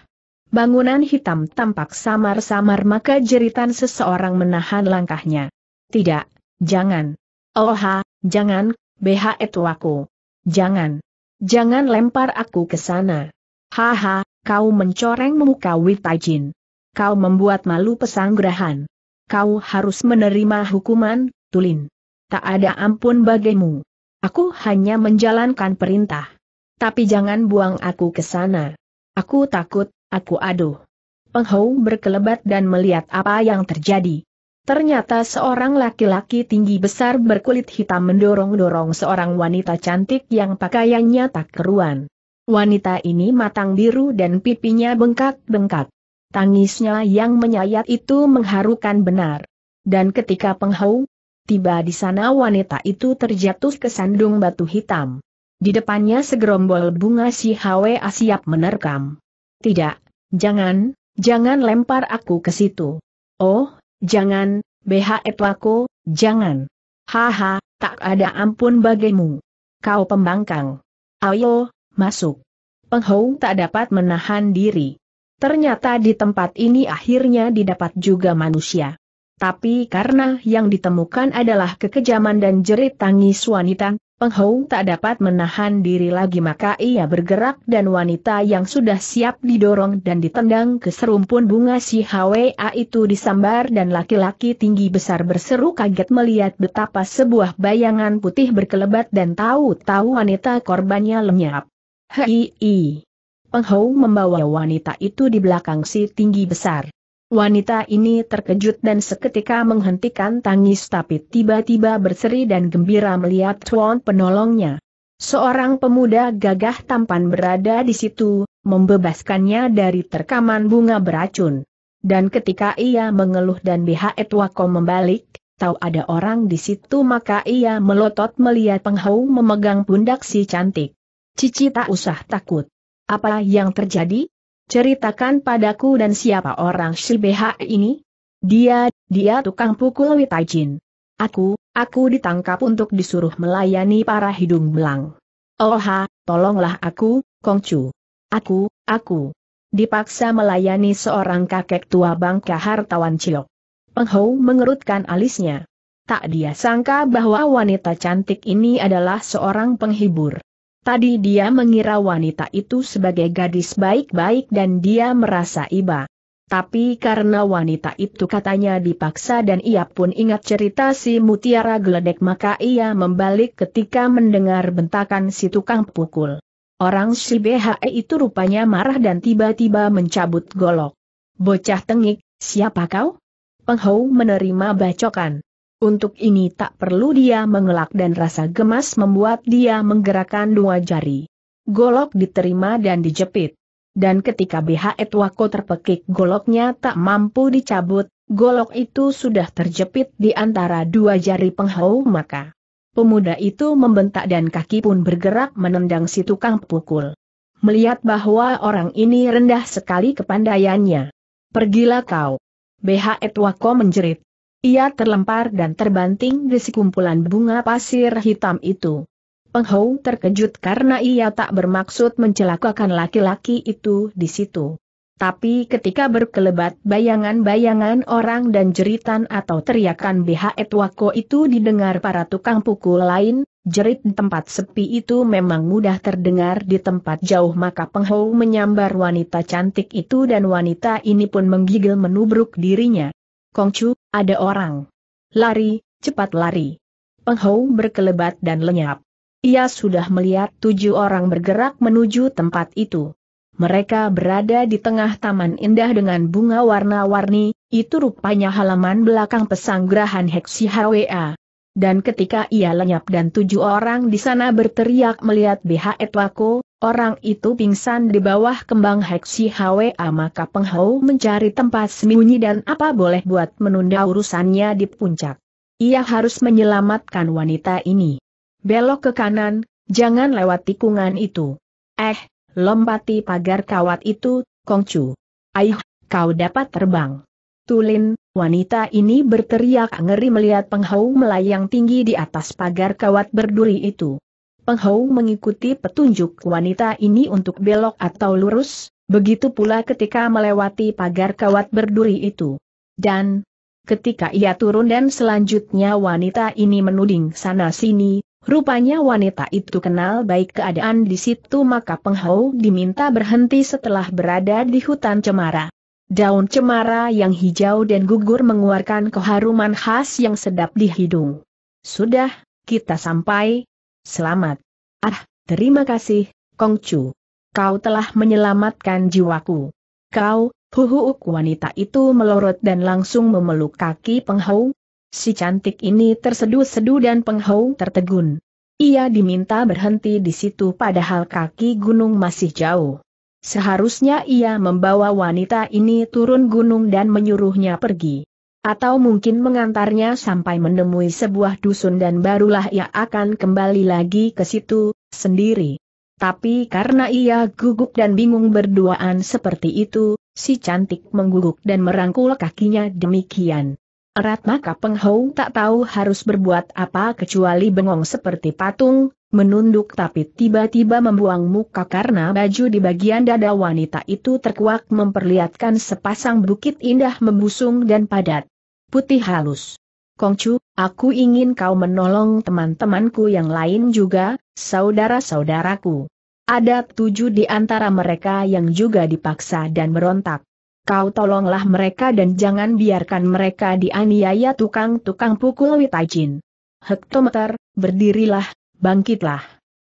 bangunan hitam tampak samar-samar maka jeritan seseorang menahan langkahnya. Tidak, jangan. Oha, jangan, BH aku, Jangan. Jangan lempar aku ke sana. Haha, kau mencoreng muka Witajin. Kau membuat malu pesanggrahan. Kau harus menerima hukuman, Tulin. Tak ada ampun bagimu. Aku hanya menjalankan perintah. Tapi jangan buang aku ke sana. Aku takut, aku aduh. Penghou berkelebat dan melihat apa yang terjadi. Ternyata seorang laki-laki tinggi besar berkulit hitam mendorong-dorong seorang wanita cantik yang pakaiannya tak keruan. Wanita ini matang biru dan pipinya bengkak-bengkak. Tangisnya yang menyayat itu mengharukan benar. Dan ketika penghau tiba di sana wanita itu terjatuh ke sandung batu hitam. Di depannya segerombol bunga si Hwa siap menerkam. Tidak, jangan, jangan lempar aku ke situ. Oh, Jangan, BH Etwako, jangan. Haha, tak ada ampun bagimu. Kau pembangkang. Ayo, masuk. Penghong tak dapat menahan diri. Ternyata di tempat ini akhirnya didapat juga manusia. Tapi karena yang ditemukan adalah kekejaman dan jerit tangis wanita, Peng Hou tak dapat menahan diri lagi maka ia bergerak dan wanita yang sudah siap didorong dan ditendang ke serumpun bunga si HWA itu disambar dan laki-laki tinggi besar berseru kaget melihat betapa sebuah bayangan putih berkelebat dan tahu-tahu wanita korbannya lenyap. Hei! Peng Hou membawa wanita itu di belakang si tinggi besar. Wanita ini terkejut dan seketika menghentikan tangis tapi tiba-tiba berseri dan gembira melihat Tuan penolongnya. Seorang pemuda gagah tampan berada di situ, membebaskannya dari terkaman bunga beracun. Dan ketika ia mengeluh dan Bhet Wako membalik, tahu ada orang di situ maka ia melotot melihat penghau memegang pundak si cantik. Cici tak usah takut. Apa yang terjadi? Ceritakan padaku dan siapa orang Shibeha ini? Dia, dia tukang pukul Witajin. Aku, aku ditangkap untuk disuruh melayani para hidung belang. Oha, tolonglah aku, Kongcu. Aku, aku. Dipaksa melayani seorang kakek tua bangka hartawan cilok. Penghou mengerutkan alisnya. Tak dia sangka bahwa wanita cantik ini adalah seorang penghibur. Tadi dia mengira wanita itu sebagai gadis baik-baik dan dia merasa iba. Tapi karena wanita itu katanya dipaksa dan ia pun ingat cerita si mutiara geledek maka ia membalik ketika mendengar bentakan si tukang pukul. Orang si BHE itu rupanya marah dan tiba-tiba mencabut golok. Bocah tengik, siapa kau? Penghau menerima bacokan. Untuk ini tak perlu dia mengelak dan rasa gemas membuat dia menggerakkan dua jari. Golok diterima dan dijepit. Dan ketika BH Etwako terpekik goloknya tak mampu dicabut, golok itu sudah terjepit di antara dua jari penghau maka. Pemuda itu membentak dan kaki pun bergerak menendang si tukang pukul. Melihat bahwa orang ini rendah sekali kepandaiannya. Pergilah kau. BH Etwako menjerit. Ia terlempar dan terbanting di sekumpulan bunga pasir hitam itu. Penghou terkejut karena ia tak bermaksud mencelakakan laki-laki itu di situ. Tapi ketika berkelebat bayangan-bayangan orang dan jeritan atau teriakan BH Etwako itu didengar para tukang pukul lain, jerit di tempat sepi itu memang mudah terdengar di tempat jauh maka Penghou menyambar wanita cantik itu dan wanita ini pun menggigil menubruk dirinya. Kongcu, ada orang. Lari, cepat lari. Penghou berkelebat dan lenyap. Ia sudah melihat tujuh orang bergerak menuju tempat itu. Mereka berada di tengah taman indah dengan bunga warna-warni, itu rupanya halaman belakang pesanggrahan Heksi HWA. Dan ketika ia lenyap dan tujuh orang di sana berteriak melihat BH Etwako, Orang itu pingsan di bawah kembang Heksi Hwa maka Penghau mencari tempat sembunyi dan apa boleh buat menunda urusannya di puncak. Ia harus menyelamatkan wanita ini. Belok ke kanan, jangan lewat tikungan itu. Eh, lompati pagar kawat itu, Kongcu. Aih, kau dapat terbang. Tulin, wanita ini berteriak ngeri melihat Penghau melayang tinggi di atas pagar kawat berduri itu. Penghau mengikuti petunjuk wanita ini untuk belok atau lurus, begitu pula ketika melewati pagar kawat berduri itu. Dan, ketika ia turun dan selanjutnya wanita ini menuding sana-sini, Rupanya wanita itu kenal baik keadaan di situ maka Penghau diminta berhenti setelah berada di hutan cemara. Daun cemara yang hijau dan gugur mengeluarkan keharuman khas yang sedap di hidung. Sudah, kita sampai, Selamat. Ah, terima kasih, Kong Chu. Kau telah menyelamatkan jiwaku. Kau, huhuuk wanita itu melorot dan langsung memeluk kaki penghau. Si cantik ini tersedu-sedu dan penghau tertegun. Ia diminta berhenti di situ padahal kaki gunung masih jauh. Seharusnya ia membawa wanita ini turun gunung dan menyuruhnya pergi atau mungkin mengantarnya sampai menemui sebuah dusun dan barulah ia akan kembali lagi ke situ, sendiri. Tapi karena ia gugup dan bingung berduaan seperti itu, si cantik mengguguk dan merangkul kakinya demikian. Erat maka penghau tak tahu harus berbuat apa kecuali bengong seperti patung, menunduk tapi tiba-tiba membuang muka karena baju di bagian dada wanita itu terkuak memperlihatkan sepasang bukit indah membusung dan padat putih halus. Kongcu, aku ingin kau menolong teman-temanku yang lain juga, saudara-saudaraku. Ada tujuh di antara mereka yang juga dipaksa dan merontak. Kau tolonglah mereka dan jangan biarkan mereka dianiaya tukang-tukang pukul witajin. Hektometer, berdirilah, bangkitlah.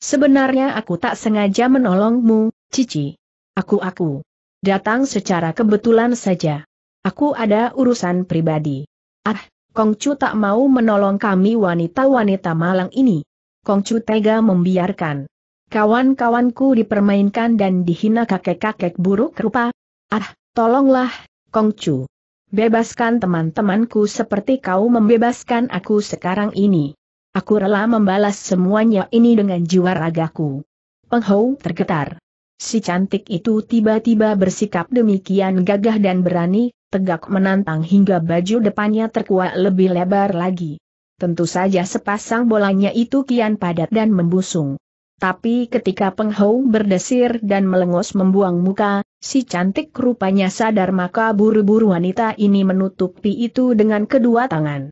Sebenarnya aku tak sengaja menolongmu, Cici. Aku-aku. Datang secara kebetulan saja. Aku ada urusan pribadi. Ah, Kongcu tak mau menolong kami wanita-wanita malang ini. Kongcu tega membiarkan. Kawan-kawanku dipermainkan dan dihina kakek-kakek buruk rupa. Ah, tolonglah, Kongcu. Bebaskan teman-temanku seperti kau membebaskan aku sekarang ini. Aku rela membalas semuanya ini dengan jiwa ragaku. Penghou tergetar. Si cantik itu tiba-tiba bersikap demikian gagah dan berani, tegak menantang hingga baju depannya terkuak lebih lebar lagi. Tentu saja sepasang bolanya itu kian padat dan membusung. Tapi ketika Peng Hou berdesir dan melengos membuang muka, si cantik rupanya sadar maka buru-buru wanita ini menutupi itu dengan kedua tangan.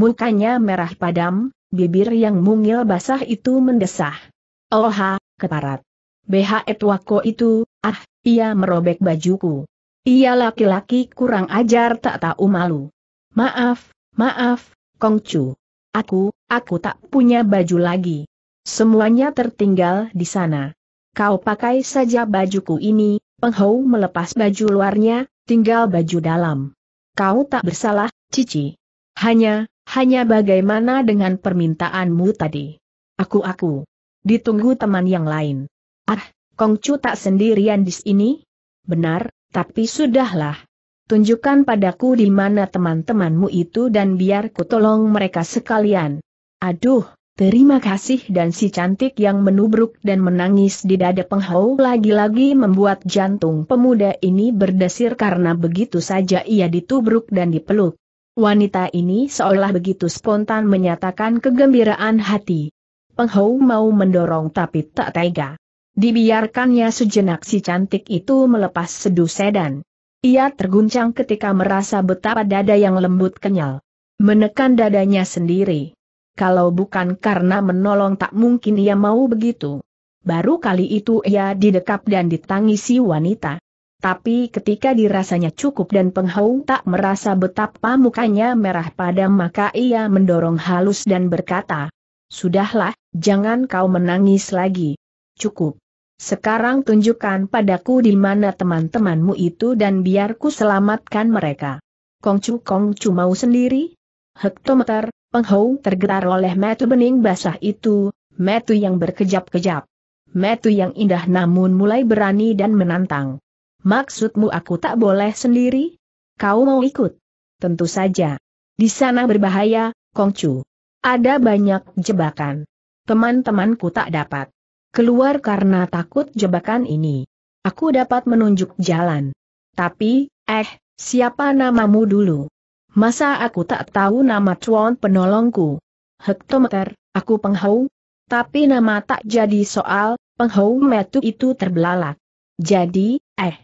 Mukanya merah padam, bibir yang mungil basah itu mendesah. Oha, keparat. BH Etwako itu, ah, ia merobek bajuku. Ia laki-laki kurang ajar tak tahu malu. Maaf, maaf, Kongcu. Aku, aku tak punya baju lagi. Semuanya tertinggal di sana. Kau pakai saja bajuku ini, Penghau melepas baju luarnya, tinggal baju dalam. Kau tak bersalah, Cici. Hanya, hanya bagaimana dengan permintaanmu tadi? Aku-aku. Ditunggu teman yang lain. Ah, Kongcu tak sendirian di sini? Benar, tapi sudahlah. Tunjukkan padaku di mana teman-temanmu itu dan biar ku tolong mereka sekalian. Aduh, terima kasih dan si cantik yang menubruk dan menangis di dada penghau lagi-lagi membuat jantung pemuda ini berdesir karena begitu saja ia ditubruk dan dipeluk. Wanita ini seolah begitu spontan menyatakan kegembiraan hati. Penghau mau mendorong tapi tak tega. Dibiarkannya sejenak si cantik itu melepas seduh sedan. Ia terguncang ketika merasa betapa dada yang lembut kenyal. Menekan dadanya sendiri. Kalau bukan karena menolong tak mungkin ia mau begitu. Baru kali itu ia didekap dan ditangisi wanita. Tapi ketika dirasanya cukup dan penghau tak merasa betapa mukanya merah padam maka ia mendorong halus dan berkata, Sudahlah, jangan kau menangis lagi. Cukup. Sekarang tunjukkan padaku di mana teman-temanmu itu dan biarku selamatkan mereka. Kongcu Kongcu mau sendiri? Hektometer, Penghau tergetar oleh metu bening basah itu, metu yang berkejap-kejap. Metu yang indah namun mulai berani dan menantang. Maksudmu aku tak boleh sendiri? Kau mau ikut? Tentu saja. Di sana berbahaya, Kongcu. Ada banyak jebakan. Teman-temanku tak dapat keluar karena takut jebakan ini. Aku dapat menunjuk jalan. Tapi, eh, siapa namamu dulu? Masa aku tak tahu nama Chuan penolongku? Hektometer, aku penghau? Tapi nama tak jadi soal, penghau metu itu terbelalak. Jadi, eh.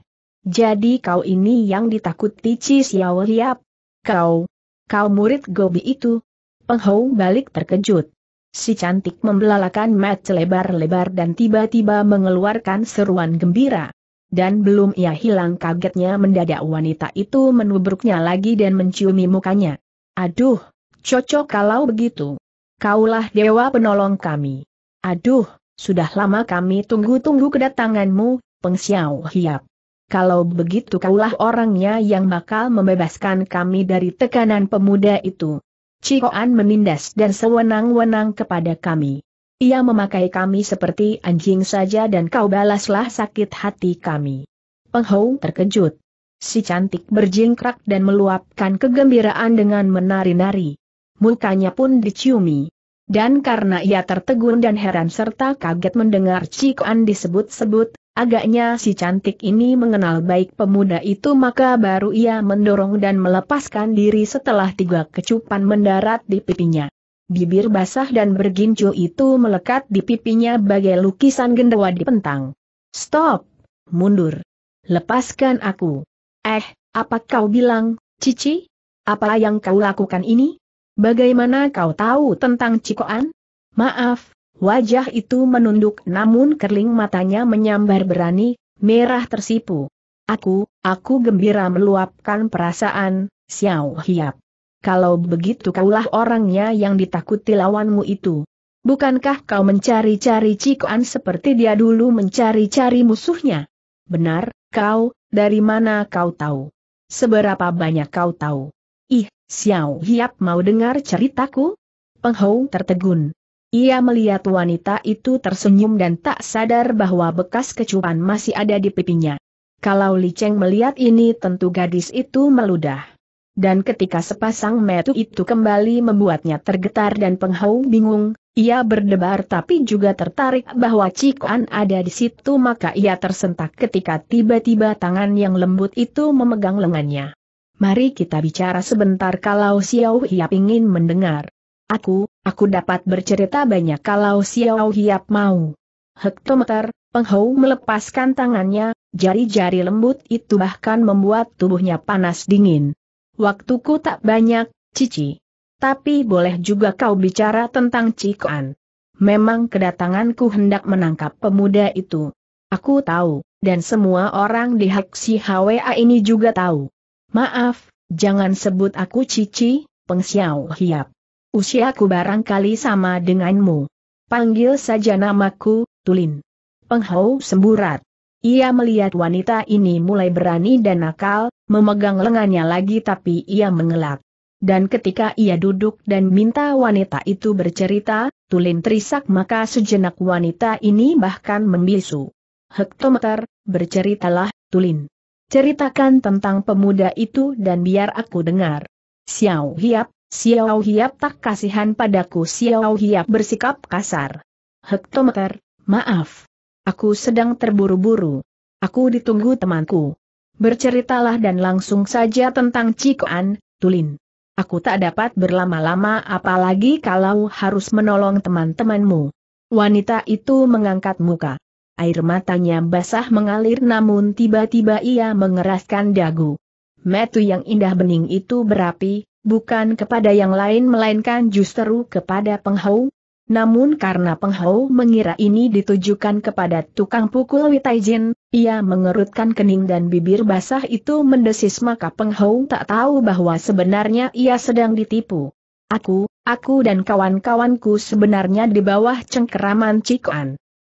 Jadi kau ini yang ditakuti Ci Xiao Liap. Kau, kau murid Gobi itu. Penghau balik terkejut. Si cantik membelalakan mat selebar-lebar dan tiba-tiba mengeluarkan seruan gembira. Dan belum ia hilang kagetnya mendadak wanita itu menubruknya lagi dan menciumi mukanya. Aduh, cocok kalau begitu. Kaulah dewa penolong kami. Aduh, sudah lama kami tunggu-tunggu kedatanganmu, pengsiau hiap. Kalau begitu kaulah orangnya yang bakal membebaskan kami dari tekanan pemuda itu. Cikoan menindas dan sewenang-wenang kepada kami. Ia memakai kami seperti anjing saja dan kau balaslah sakit hati kami. Penghou terkejut. Si cantik berjingkrak dan meluapkan kegembiraan dengan menari-nari. Mukanya pun diciumi. Dan karena ia tertegun dan heran serta kaget mendengar Cikoan disebut-sebut, Agaknya si cantik ini mengenal baik pemuda itu maka baru ia mendorong dan melepaskan diri setelah tiga kecupan mendarat di pipinya. Bibir basah dan bergincu itu melekat di pipinya bagai lukisan gendewa di pentang. Stop! Mundur! Lepaskan aku! Eh, apa kau bilang, Cici? Apa yang kau lakukan ini? Bagaimana kau tahu tentang Cikoan? Maaf, Wajah itu menunduk namun kerling matanya menyambar berani, merah tersipu. Aku, aku gembira meluapkan perasaan, Xiao Hiap. Kalau begitu kaulah orangnya yang ditakuti lawanmu itu. Bukankah kau mencari-cari cikuan seperti dia dulu mencari-cari musuhnya? Benar, kau, dari mana kau tahu? Seberapa banyak kau tahu? Ih, Xiao Hiap mau dengar ceritaku? Penghou tertegun. Ia melihat wanita itu tersenyum dan tak sadar bahwa bekas kecupan masih ada di pipinya. Kalau Li Cheng melihat ini tentu gadis itu meludah. Dan ketika sepasang metu itu kembali membuatnya tergetar dan penghau bingung, ia berdebar tapi juga tertarik bahwa Cikuan ada di situ maka ia tersentak ketika tiba-tiba tangan yang lembut itu memegang lengannya. Mari kita bicara sebentar kalau Xiao hia ingin mendengar. Aku, aku dapat bercerita banyak kalau Xiao Hiap mau. Hektometer, Penghou melepaskan tangannya, jari-jari lembut itu bahkan membuat tubuhnya panas dingin. Waktuku tak banyak, Cici. Tapi boleh juga kau bicara tentang Cikuan. Memang kedatanganku hendak menangkap pemuda itu. Aku tahu, dan semua orang di Haksi HWA ini juga tahu. Maaf, jangan sebut aku Cici, Peng Xiao Hiap. Usiaku barangkali sama denganmu. Panggil saja namaku, Tulin. Penghau semburat. Ia melihat wanita ini mulai berani dan nakal, memegang lengannya lagi tapi ia mengelak. Dan ketika ia duduk dan minta wanita itu bercerita, Tulin terisak maka sejenak wanita ini bahkan membisu. Hektometer, berceritalah, Tulin. Ceritakan tentang pemuda itu dan biar aku dengar. Xiao Hiap, Xiao Hiap tak kasihan padaku Xiao Hiap bersikap kasar. Hektometer, maaf. Aku sedang terburu-buru. Aku ditunggu temanku. Berceritalah dan langsung saja tentang Cikoan, Tulin. Aku tak dapat berlama-lama apalagi kalau harus menolong teman-temanmu. Wanita itu mengangkat muka. Air matanya basah mengalir namun tiba-tiba ia mengeraskan dagu. Metu yang indah bening itu berapi, bukan kepada yang lain melainkan justru kepada penghau. Namun karena penghau mengira ini ditujukan kepada tukang pukul Witaijin, ia mengerutkan kening dan bibir basah itu mendesis maka penghau tak tahu bahwa sebenarnya ia sedang ditipu. Aku, aku dan kawan-kawanku sebenarnya di bawah cengkeraman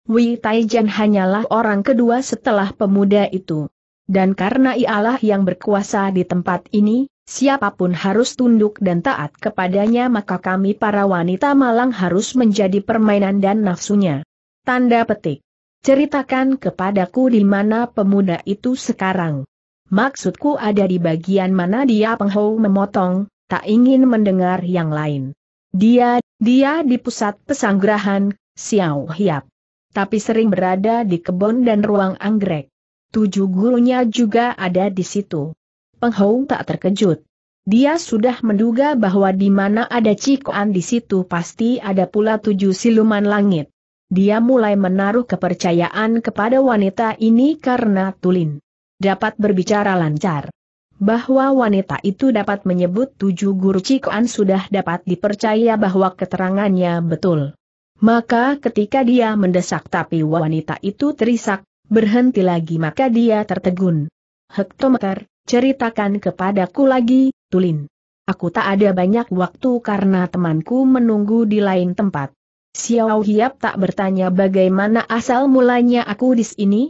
Wei Taijian hanyalah orang kedua setelah pemuda itu. Dan karena ialah yang berkuasa di tempat ini, siapapun harus tunduk dan taat kepadanya maka kami para wanita malang harus menjadi permainan dan nafsunya. Tanda petik. Ceritakan kepadaku di mana pemuda itu sekarang. Maksudku ada di bagian mana dia penghau memotong, tak ingin mendengar yang lain. Dia, dia di pusat pesanggrahan, Xiao Hiap. Tapi sering berada di kebun dan ruang anggrek. Tujuh gurunya juga ada di situ. Peng Hou tak terkejut. Dia sudah menduga bahwa di mana ada Cikoan di situ pasti ada pula tujuh siluman langit. Dia mulai menaruh kepercayaan kepada wanita ini karena Tulin dapat berbicara lancar. Bahwa wanita itu dapat menyebut tujuh guru Cikoan sudah dapat dipercaya bahwa keterangannya betul. Maka ketika dia mendesak tapi wanita itu terisak, berhenti lagi maka dia tertegun. Hektometer, ceritakan kepadaku lagi, Tulin. Aku tak ada banyak waktu karena temanku menunggu di lain tempat. Xiao Hiap tak bertanya bagaimana asal mulanya aku di sini?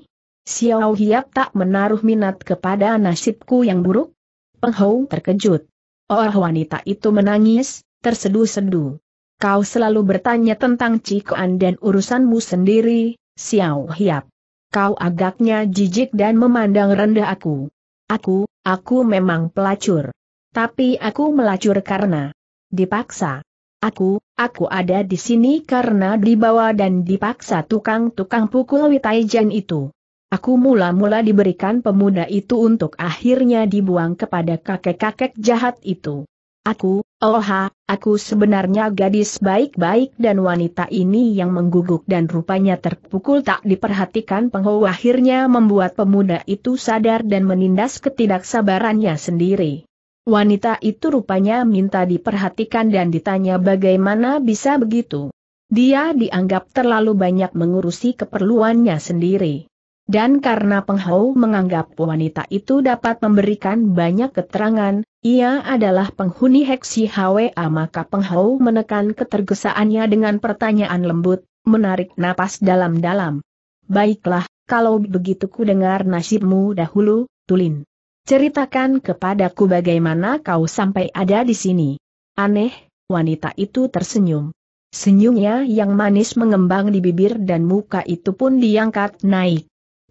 Xiao Hiap tak menaruh minat kepada nasibku yang buruk? Penghou terkejut. Oh wanita itu menangis, tersedu-sedu. Kau selalu bertanya tentang Cikoan dan urusanmu sendiri, Xiao Hiap. Kau agaknya jijik dan memandang rendah aku. Aku, aku memang pelacur. Tapi aku melacur karena dipaksa. Aku, aku ada di sini karena dibawa dan dipaksa tukang-tukang pukul Witaijan itu. Aku mula-mula diberikan pemuda itu untuk akhirnya dibuang kepada kakek-kakek jahat itu. Aku, Oha, oh aku sebenarnya gadis baik-baik dan wanita ini yang mengguguk dan rupanya terpukul tak diperhatikan Penghawa akhirnya membuat pemuda itu sadar dan menindas ketidaksabarannya sendiri. Wanita itu rupanya minta diperhatikan dan ditanya bagaimana bisa begitu. Dia dianggap terlalu banyak mengurusi keperluannya sendiri. Dan karena Penghau menganggap wanita itu dapat memberikan banyak keterangan, ia adalah penghuni Heksi HWA maka Penghau menekan ketergesaannya dengan pertanyaan lembut, menarik napas dalam-dalam. Baiklah, kalau begitu ku dengar nasibmu dahulu, Tulin. Ceritakan kepadaku bagaimana kau sampai ada di sini. Aneh, wanita itu tersenyum. Senyumnya yang manis mengembang di bibir dan muka itu pun diangkat naik.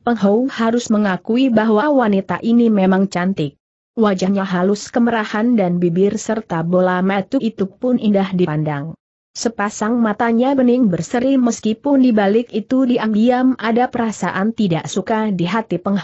Peng harus mengakui bahwa wanita ini memang cantik. Wajahnya halus kemerahan dan bibir serta bola mata itu pun indah dipandang. Sepasang matanya bening berseri meskipun di balik itu diam-diam ada perasaan tidak suka di hati Peng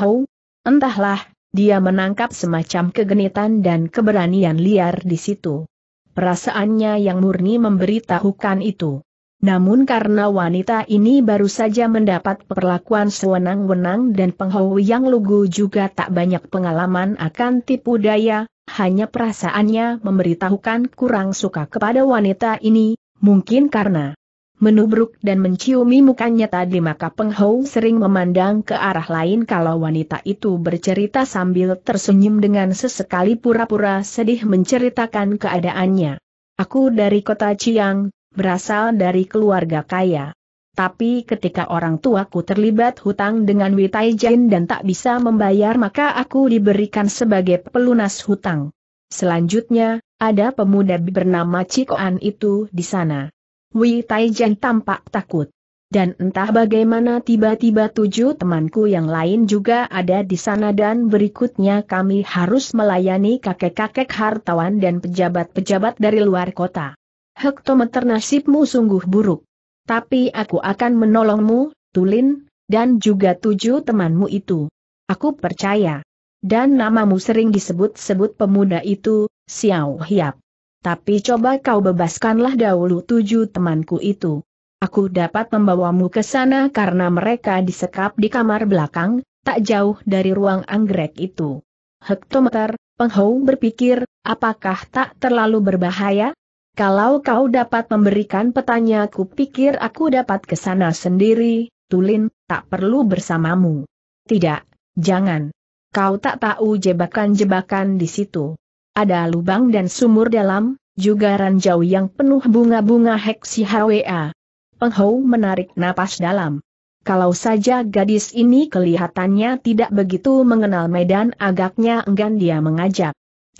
Entahlah, dia menangkap semacam kegenitan dan keberanian liar di situ. Perasaannya yang murni memberitahukan itu. Namun karena wanita ini baru saja mendapat perlakuan sewenang-wenang dan penghau yang lugu juga tak banyak pengalaman akan tipu daya, hanya perasaannya memberitahukan kurang suka kepada wanita ini, mungkin karena menubruk dan menciumi mukanya tadi maka penghau sering memandang ke arah lain kalau wanita itu bercerita sambil tersenyum dengan sesekali pura-pura sedih menceritakan keadaannya. Aku dari kota Chiang, berasal dari keluarga kaya. Tapi ketika orang tuaku terlibat hutang dengan Jain dan tak bisa membayar maka aku diberikan sebagai pelunas hutang. Selanjutnya, ada pemuda bernama Cikoan itu di sana. Jain tampak takut. Dan entah bagaimana tiba-tiba tujuh temanku yang lain juga ada di sana dan berikutnya kami harus melayani kakek-kakek hartawan dan pejabat-pejabat dari luar kota hektometer nasibmu sungguh buruk. Tapi aku akan menolongmu, Tulin, dan juga tujuh temanmu itu. Aku percaya. Dan namamu sering disebut-sebut pemuda itu, Xiao Hiap. Tapi coba kau bebaskanlah dahulu tujuh temanku itu. Aku dapat membawamu ke sana karena mereka disekap di kamar belakang, tak jauh dari ruang anggrek itu. Hektometer, Penghou berpikir, apakah tak terlalu berbahaya? Kalau kau dapat memberikan petanya ku pikir aku dapat ke sana sendiri, Tulin, tak perlu bersamamu. Tidak, jangan. Kau tak tahu jebakan-jebakan di situ. Ada lubang dan sumur dalam, juga ranjau yang penuh bunga-bunga heksi HWA. Penghou menarik napas dalam. Kalau saja gadis ini kelihatannya tidak begitu mengenal medan agaknya enggan dia mengajak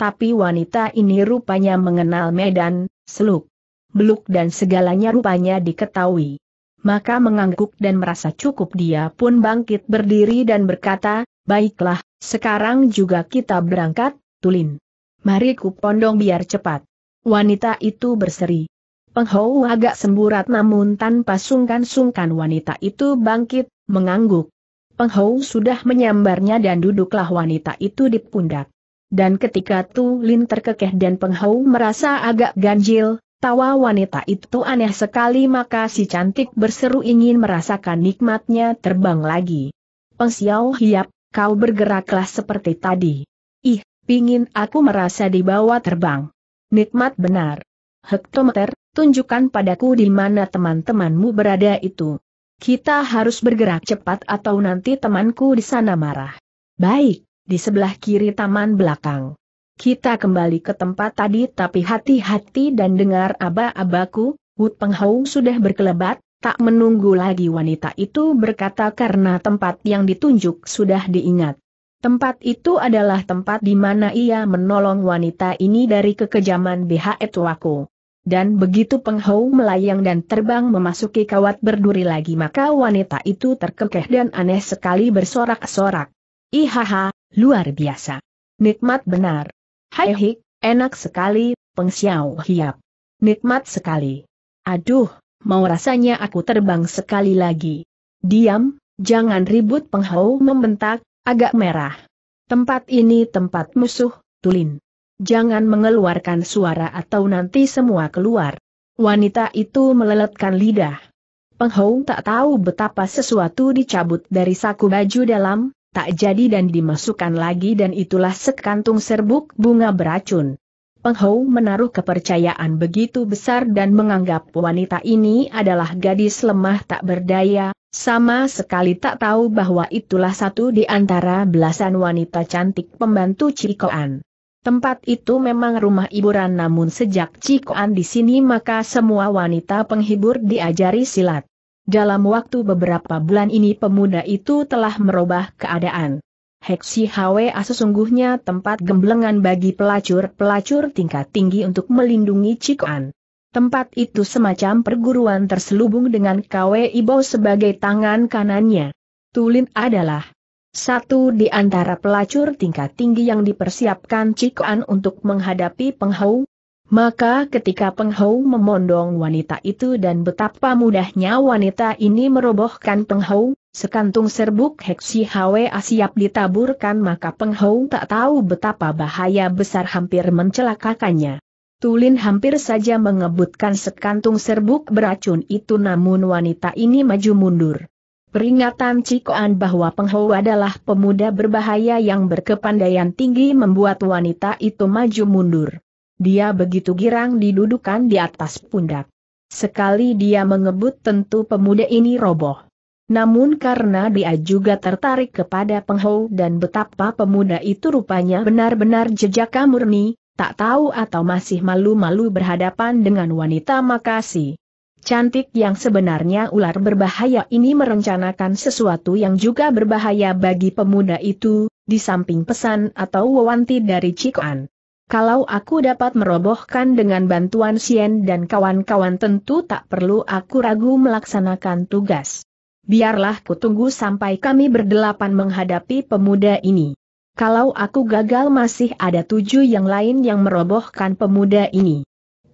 tapi wanita ini rupanya mengenal medan, seluk, beluk dan segalanya rupanya diketahui. Maka mengangguk dan merasa cukup dia pun bangkit berdiri dan berkata, baiklah, sekarang juga kita berangkat, Tulin. Mari ku pondong biar cepat. Wanita itu berseri. Penghou agak semburat namun tanpa sungkan-sungkan wanita itu bangkit, mengangguk. Penghou sudah menyambarnya dan duduklah wanita itu di pundak dan ketika Tu Lin terkekeh dan penghau merasa agak ganjil, tawa wanita itu aneh sekali maka si cantik berseru ingin merasakan nikmatnya terbang lagi. Peng Xiao Hiap, kau bergeraklah seperti tadi. Ih, pingin aku merasa dibawa terbang. Nikmat benar. Hektometer, tunjukkan padaku di mana teman-temanmu berada itu. Kita harus bergerak cepat atau nanti temanku di sana marah. Baik di sebelah kiri taman belakang. Kita kembali ke tempat tadi tapi hati-hati dan dengar aba-abaku, Wu Peng Hou sudah berkelebat, tak menunggu lagi wanita itu berkata karena tempat yang ditunjuk sudah diingat. Tempat itu adalah tempat di mana ia menolong wanita ini dari kekejaman BH Etuako. Dan begitu penghau melayang dan terbang memasuki kawat berduri lagi maka wanita itu terkekeh dan aneh sekali bersorak-sorak. Ihaha, Luar biasa. Nikmat benar. Hai hik, enak sekali, pengsiau Xiao hiap. Nikmat sekali. Aduh, mau rasanya aku terbang sekali lagi. Diam, jangan ribut Peng membentak, agak merah. Tempat ini tempat musuh, Tulin. Jangan mengeluarkan suara atau nanti semua keluar. Wanita itu meleletkan lidah. Penghau tak tahu betapa sesuatu dicabut dari saku baju dalam, tak jadi dan dimasukkan lagi dan itulah sekantung serbuk bunga beracun. Peng menaruh kepercayaan begitu besar dan menganggap wanita ini adalah gadis lemah tak berdaya, sama sekali tak tahu bahwa itulah satu di antara belasan wanita cantik pembantu Cikoan. Tempat itu memang rumah hiburan namun sejak Cikoan di sini maka semua wanita penghibur diajari silat. Dalam waktu beberapa bulan ini pemuda itu telah merubah keadaan. Heksi HWA ah sesungguhnya tempat gemblengan bagi pelacur-pelacur tingkat tinggi untuk melindungi Cikuan. Tempat itu semacam perguruan terselubung dengan Kwe Ibo sebagai tangan kanannya. Tulin adalah satu di antara pelacur tingkat tinggi yang dipersiapkan Cikuan untuk menghadapi penghau. Maka ketika Peng memondong wanita itu dan betapa mudahnya wanita ini merobohkan Peng sekantung serbuk Heksi Hwa siap ditaburkan maka Peng tak tahu betapa bahaya besar hampir mencelakakannya. Tulin hampir saja mengebutkan sekantung serbuk beracun itu namun wanita ini maju mundur. Peringatan Cikoan bahwa Peng adalah pemuda berbahaya yang berkepandaian tinggi membuat wanita itu maju mundur. Dia begitu girang didudukan di atas pundak. Sekali dia mengebut tentu pemuda ini roboh. Namun karena dia juga tertarik kepada Penghou dan betapa pemuda itu rupanya benar-benar jejaka murni, tak tahu atau masih malu-malu berhadapan dengan wanita makasih. Cantik yang sebenarnya ular berbahaya ini merencanakan sesuatu yang juga berbahaya bagi pemuda itu, di samping pesan atau wawanti dari Cikuan. Kalau aku dapat merobohkan dengan bantuan Sien dan kawan-kawan tentu tak perlu aku ragu melaksanakan tugas. Biarlah kutunggu sampai kami berdelapan menghadapi pemuda ini. Kalau aku gagal masih ada tujuh yang lain yang merobohkan pemuda ini.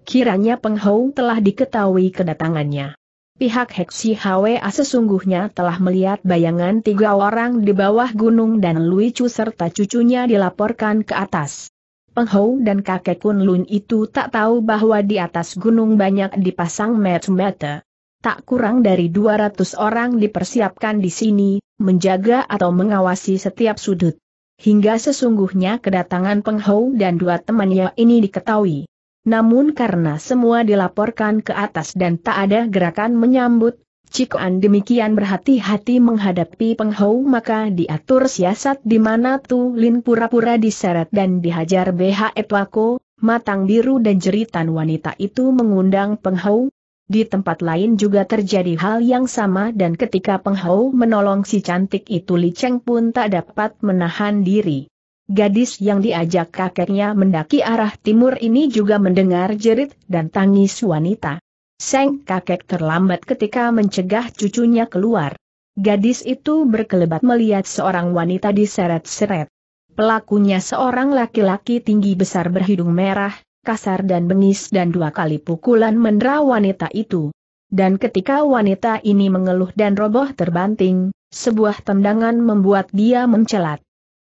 Kiranya Penghong telah diketahui kedatangannya. Pihak Heksi HWA sesungguhnya telah melihat bayangan tiga orang di bawah gunung dan Luicu serta cucunya dilaporkan ke atas. Penghou dan kakek Kun Lun itu tak tahu bahwa di atas gunung banyak dipasang mata-mata. Tak kurang dari 200 orang dipersiapkan di sini, menjaga atau mengawasi setiap sudut. Hingga sesungguhnya kedatangan Penghou dan dua temannya ini diketahui. Namun karena semua dilaporkan ke atas dan tak ada gerakan menyambut, Cikoan demikian berhati-hati menghadapi penghau maka diatur siasat di mana Tu Lin pura-pura diseret dan dihajar BH Etwako, matang biru dan jeritan wanita itu mengundang penghau. Di tempat lain juga terjadi hal yang sama dan ketika penghau menolong si cantik itu Li Cheng pun tak dapat menahan diri. Gadis yang diajak kakeknya mendaki arah timur ini juga mendengar jerit dan tangis wanita. Seng kakek terlambat ketika mencegah cucunya keluar. Gadis itu berkelebat melihat seorang wanita diseret-seret. Pelakunya seorang laki-laki tinggi besar berhidung merah, kasar dan bengis dan dua kali pukulan mendera wanita itu. Dan ketika wanita ini mengeluh dan roboh terbanting, sebuah tendangan membuat dia mencelat.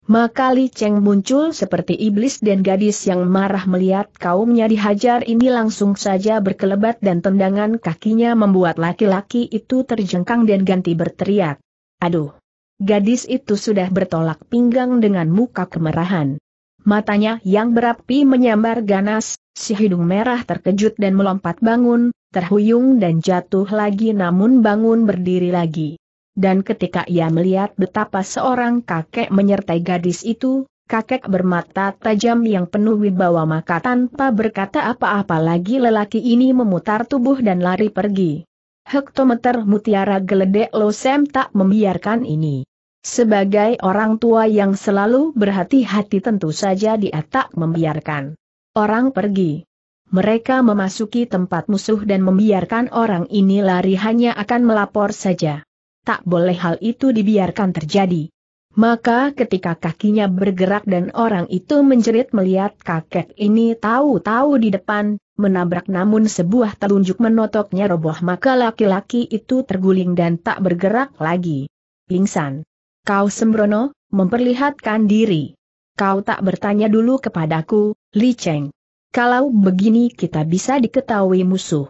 Maka Li Cheng muncul seperti iblis dan gadis yang marah melihat kaumnya dihajar ini langsung saja berkelebat dan tendangan kakinya membuat laki-laki itu terjengkang dan ganti berteriak. Aduh! Gadis itu sudah bertolak pinggang dengan muka kemerahan. Matanya yang berapi menyambar ganas, si hidung merah terkejut dan melompat bangun, terhuyung dan jatuh lagi namun bangun berdiri lagi dan ketika ia melihat betapa seorang kakek menyertai gadis itu, kakek bermata tajam yang penuh wibawa maka tanpa berkata apa-apa lagi lelaki ini memutar tubuh dan lari pergi. Hektometer mutiara geledek Losem tak membiarkan ini. Sebagai orang tua yang selalu berhati-hati tentu saja dia tak membiarkan. Orang pergi. Mereka memasuki tempat musuh dan membiarkan orang ini lari hanya akan melapor saja tak boleh hal itu dibiarkan terjadi. Maka ketika kakinya bergerak dan orang itu menjerit melihat kakek ini tahu-tahu di depan, menabrak namun sebuah telunjuk menotoknya roboh maka laki-laki itu terguling dan tak bergerak lagi. Pingsan. Kau sembrono, memperlihatkan diri. Kau tak bertanya dulu kepadaku, Li Cheng. Kalau begini kita bisa diketahui musuh.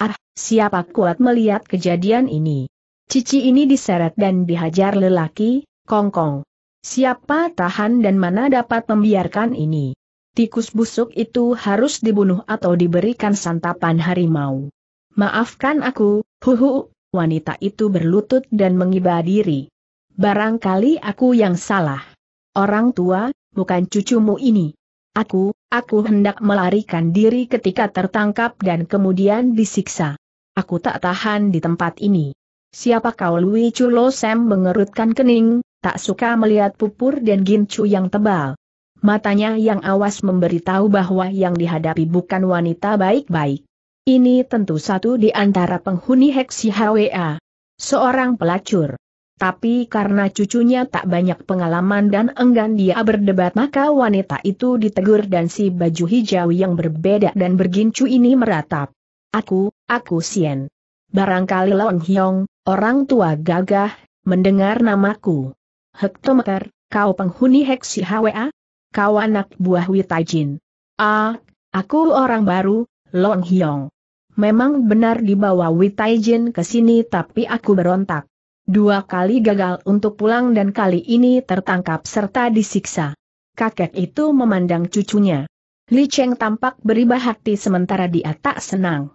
Ah, siapa kuat melihat kejadian ini? Cici ini diseret dan dihajar lelaki, kongkong. Siapa tahan dan mana dapat membiarkan ini? Tikus busuk itu harus dibunuh atau diberikan santapan harimau. Maafkan aku, huhu, wanita itu berlutut dan mengiba diri. Barangkali aku yang salah. Orang tua, bukan cucumu ini. Aku, aku hendak melarikan diri ketika tertangkap dan kemudian disiksa. Aku tak tahan di tempat ini. Siapa kau Lui Chulo Sam mengerutkan kening, tak suka melihat pupur dan gincu yang tebal. Matanya yang awas memberitahu bahwa yang dihadapi bukan wanita baik-baik. Ini tentu satu di antara penghuni Heksi HWA. Seorang pelacur. Tapi karena cucunya tak banyak pengalaman dan enggan dia berdebat maka wanita itu ditegur dan si baju hijau yang berbeda dan bergincu ini meratap. Aku, aku Sien. Barangkali Lon Hyong, orang tua gagah, mendengar namaku. Hektometer, kau penghuni Heksi HWA? Kau anak buah Witajin. Ah, aku orang baru, Lon Hyong. Memang benar dibawa Witajin ke sini tapi aku berontak. Dua kali gagal untuk pulang dan kali ini tertangkap serta disiksa. Kakek itu memandang cucunya. Li Cheng tampak beribah hati sementara dia tak senang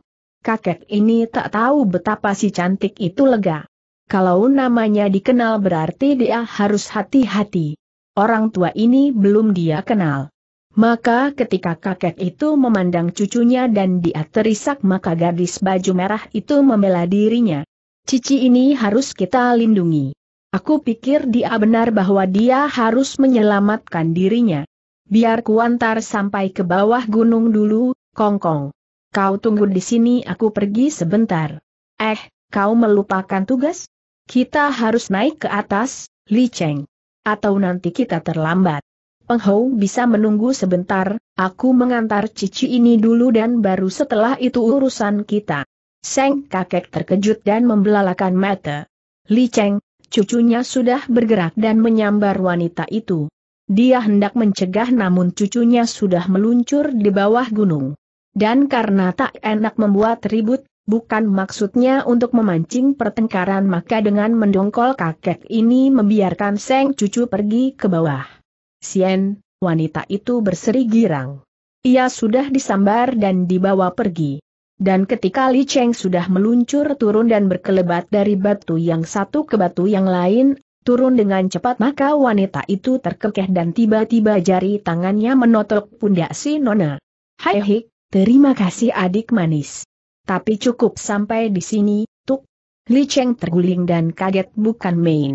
kakek ini tak tahu betapa si cantik itu lega. Kalau namanya dikenal berarti dia harus hati-hati. Orang tua ini belum dia kenal. Maka ketika kakek itu memandang cucunya dan dia terisak maka gadis baju merah itu membela dirinya. Cici ini harus kita lindungi. Aku pikir dia benar bahwa dia harus menyelamatkan dirinya. Biar kuantar sampai ke bawah gunung dulu, kongkong. -kong. Kau tunggu di sini aku pergi sebentar. Eh, kau melupakan tugas? Kita harus naik ke atas, Li Cheng. Atau nanti kita terlambat. Peng bisa menunggu sebentar, aku mengantar cici ini dulu dan baru setelah itu urusan kita. Seng kakek terkejut dan membelalakan mata. Li Cheng, cucunya sudah bergerak dan menyambar wanita itu. Dia hendak mencegah namun cucunya sudah meluncur di bawah gunung. Dan karena tak enak membuat ribut, bukan maksudnya untuk memancing pertengkaran maka dengan mendongkol kakek ini membiarkan Seng cucu pergi ke bawah. Sien, wanita itu berseri girang. Ia sudah disambar dan dibawa pergi. Dan ketika Li Cheng sudah meluncur turun dan berkelebat dari batu yang satu ke batu yang lain, turun dengan cepat maka wanita itu terkekeh dan tiba-tiba jari tangannya menotok pundak si Nona. Hai hik, Terima kasih adik manis. Tapi cukup sampai di sini, Tuk. Li Cheng terguling dan kaget bukan main.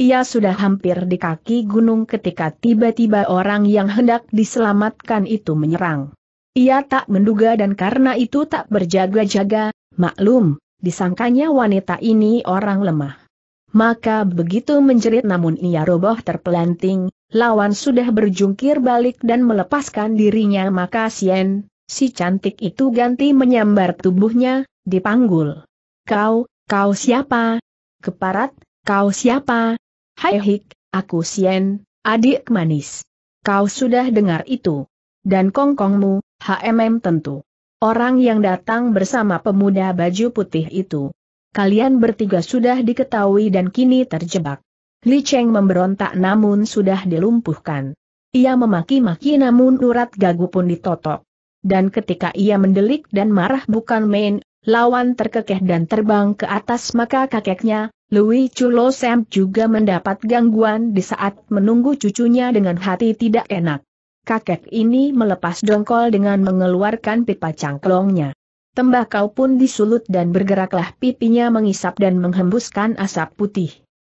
Ia sudah hampir di kaki gunung ketika tiba-tiba orang yang hendak diselamatkan itu menyerang. Ia tak menduga dan karena itu tak berjaga-jaga, maklum, disangkanya wanita ini orang lemah. Maka begitu menjerit namun ia roboh terpelanting, lawan sudah berjungkir balik dan melepaskan dirinya maka Sien, si cantik itu ganti menyambar tubuhnya, dipanggul. Kau, kau siapa? Keparat, kau siapa? Hai Hik, aku Sien, adik manis. Kau sudah dengar itu. Dan kongkongmu, HMM tentu. Orang yang datang bersama pemuda baju putih itu. Kalian bertiga sudah diketahui dan kini terjebak. Li Cheng memberontak namun sudah dilumpuhkan. Ia memaki-maki namun urat gagu pun ditotok dan ketika ia mendelik dan marah bukan main, lawan terkekeh dan terbang ke atas maka kakeknya, Louis Chulo Sam juga mendapat gangguan di saat menunggu cucunya dengan hati tidak enak. Kakek ini melepas dongkol dengan mengeluarkan pipa cangklongnya. Tembakau pun disulut dan bergeraklah pipinya mengisap dan menghembuskan asap putih.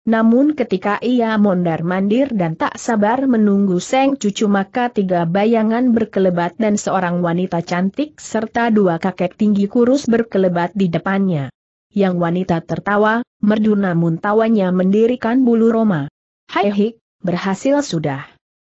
Namun ketika ia mondar-mandir dan tak sabar menunggu Seng Cucu maka tiga bayangan berkelebat dan seorang wanita cantik serta dua kakek tinggi kurus berkelebat di depannya. Yang wanita tertawa, merdu namun tawanya mendirikan bulu Roma. Hai hik, berhasil sudah.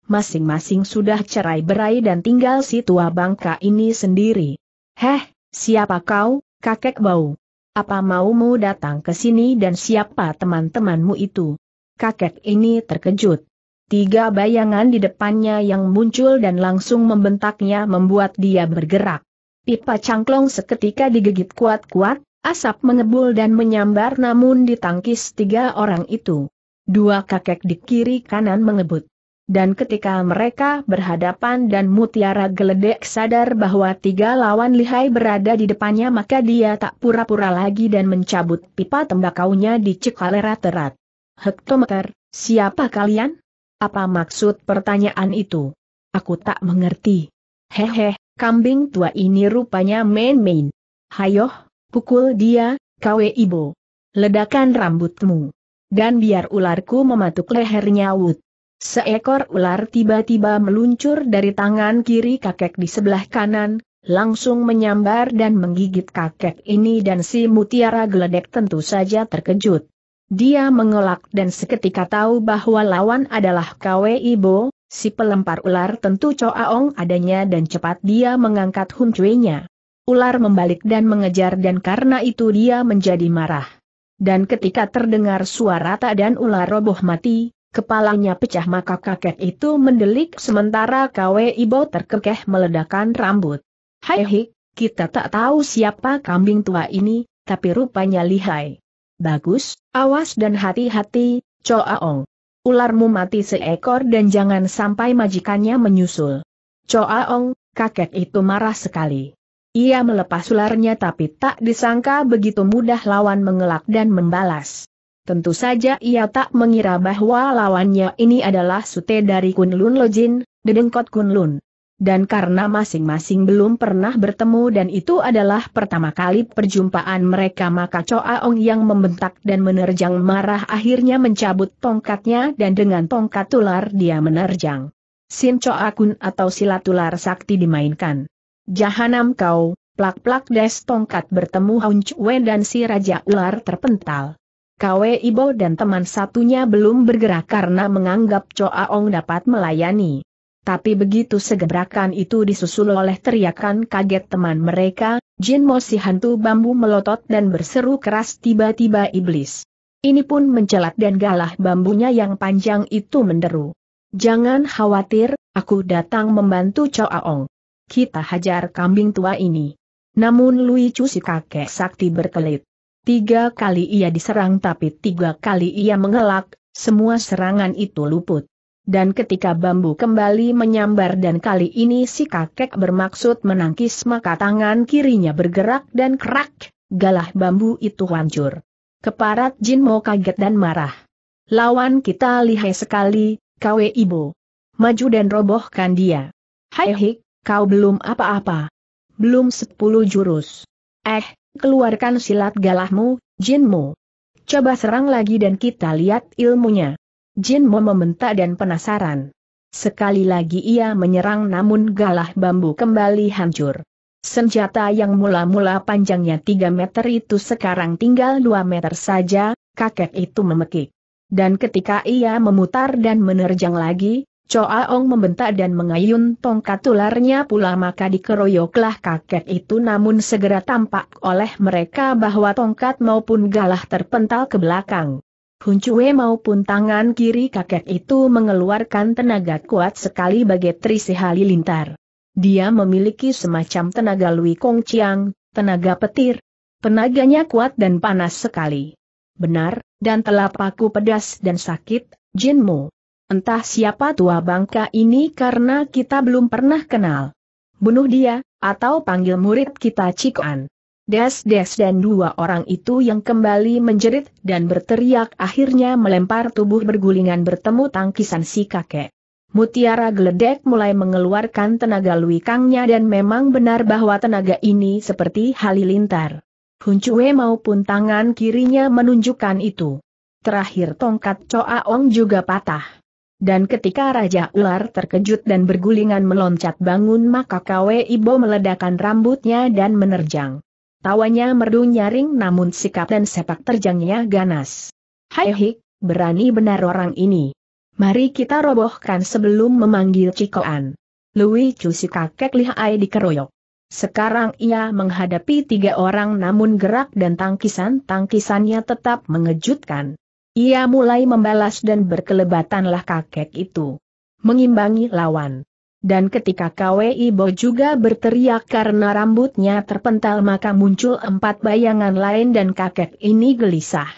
Masing-masing sudah cerai berai dan tinggal si tua bangka ini sendiri. Heh, siapa kau, kakek bau? Apa maumu datang ke sini dan siapa teman-temanmu itu? Kakek ini terkejut. Tiga bayangan di depannya yang muncul dan langsung membentaknya membuat dia bergerak. Pipa cangklong seketika digigit kuat-kuat, asap mengebul dan menyambar namun ditangkis tiga orang itu. Dua kakek di kiri kanan mengebut dan ketika mereka berhadapan dan mutiara geledek sadar bahwa tiga lawan lihai berada di depannya maka dia tak pura-pura lagi dan mencabut pipa tembakaunya di cekalera terat. Hektometer, siapa kalian? Apa maksud pertanyaan itu? Aku tak mengerti. Hehe, kambing tua ini rupanya main-main. Hayoh, pukul dia, kawe ibu. Ledakan rambutmu. Dan biar ularku mematuk lehernya wut. Seekor ular tiba-tiba meluncur dari tangan kiri kakek di sebelah kanan, langsung menyambar dan menggigit kakek ini dan si mutiara geledek tentu saja terkejut. Dia mengelak dan seketika tahu bahwa lawan adalah Kwe Ibo, si pelempar ular tentu coaong adanya dan cepat dia mengangkat huncuenya. Ular membalik dan mengejar dan karena itu dia menjadi marah. Dan ketika terdengar suara tak dan ular roboh mati, Kepalanya pecah maka kakek itu mendelik sementara Kwe Ibo terkekeh meledakan rambut. Hai hik, kita tak tahu siapa kambing tua ini, tapi rupanya lihai. Bagus, awas dan hati-hati, Coaong. Ularmu mati seekor dan jangan sampai majikannya menyusul. Coaong, kakek itu marah sekali. Ia melepas ularnya tapi tak disangka begitu mudah lawan mengelak dan membalas. Tentu saja ia tak mengira bahwa lawannya ini adalah sute dari Kunlun Lojin, Dedengkot Kunlun. Dan karena masing-masing belum pernah bertemu dan itu adalah pertama kali perjumpaan mereka maka Choa Ong yang membentak dan menerjang marah akhirnya mencabut tongkatnya dan dengan tongkat tular dia menerjang. Sin Choa Kun atau silat ular sakti dimainkan. Jahanam kau, plak-plak des tongkat bertemu Haun Chue dan si Raja Ular terpental. Kwe Ibo dan teman satunya belum bergerak karena menganggap Choaong dapat melayani. Tapi begitu segebrakan itu disusul oleh teriakan kaget teman mereka, Jin Mo si hantu bambu melotot dan berseru keras tiba-tiba iblis. Ini pun mencelat dan galah bambunya yang panjang itu menderu. Jangan khawatir, aku datang membantu Choaong. Kita hajar kambing tua ini. Namun Lui Chu si kakek sakti berkelit. Tiga kali ia diserang tapi tiga kali ia mengelak, semua serangan itu luput. Dan ketika bambu kembali menyambar dan kali ini si kakek bermaksud menangkis maka tangan kirinya bergerak dan kerak, galah bambu itu hancur. Keparat Jin Mo kaget dan marah. Lawan kita lihai sekali, kawe ibu. Maju dan robohkan dia. Hai hik, kau belum apa-apa. Belum sepuluh jurus. Eh, keluarkan silat galahmu, Jinmu. Coba serang lagi dan kita lihat ilmunya. Jinmu membentak dan penasaran. Sekali lagi ia menyerang namun galah bambu kembali hancur. Senjata yang mula-mula panjangnya 3 meter itu sekarang tinggal 2 meter saja, kakek itu memekik. Dan ketika ia memutar dan menerjang lagi, Choa Ong membentak dan mengayun tongkat tularnya pula maka dikeroyoklah kakek itu namun segera tampak oleh mereka bahwa tongkat maupun galah terpental ke belakang. Huncue maupun tangan kiri kakek itu mengeluarkan tenaga kuat sekali bagai trisi halilintar. Dia memiliki semacam tenaga Lui Kong Chiang, tenaga petir. Tenaganya kuat dan panas sekali. Benar, dan telapakku pedas dan sakit, Jin Jinmu. Entah siapa tua bangka ini karena kita belum pernah kenal. Bunuh dia, atau panggil murid kita Cikuan. Des-des dan dua orang itu yang kembali menjerit dan berteriak akhirnya melempar tubuh bergulingan bertemu tangkisan si kakek. Mutiara geledek mulai mengeluarkan tenaga kangnya dan memang benar bahwa tenaga ini seperti halilintar. Huncue maupun tangan kirinya menunjukkan itu. Terakhir tongkat Choa Ong juga patah. Dan ketika Raja Ular terkejut dan bergulingan meloncat bangun maka Kwe Ibo meledakan rambutnya dan menerjang. Tawanya merdu nyaring namun sikap dan sepak terjangnya ganas. Hai hik, berani benar orang ini. Mari kita robohkan sebelum memanggil Cikoan. Lui Chu si kakek lihai dikeroyok. Sekarang ia menghadapi tiga orang namun gerak dan tangkisan-tangkisannya tetap mengejutkan. Ia mulai membalas dan berkelebatanlah kakek itu. Mengimbangi lawan. Dan ketika Kwei Bo juga berteriak karena rambutnya terpental maka muncul empat bayangan lain dan kakek ini gelisah.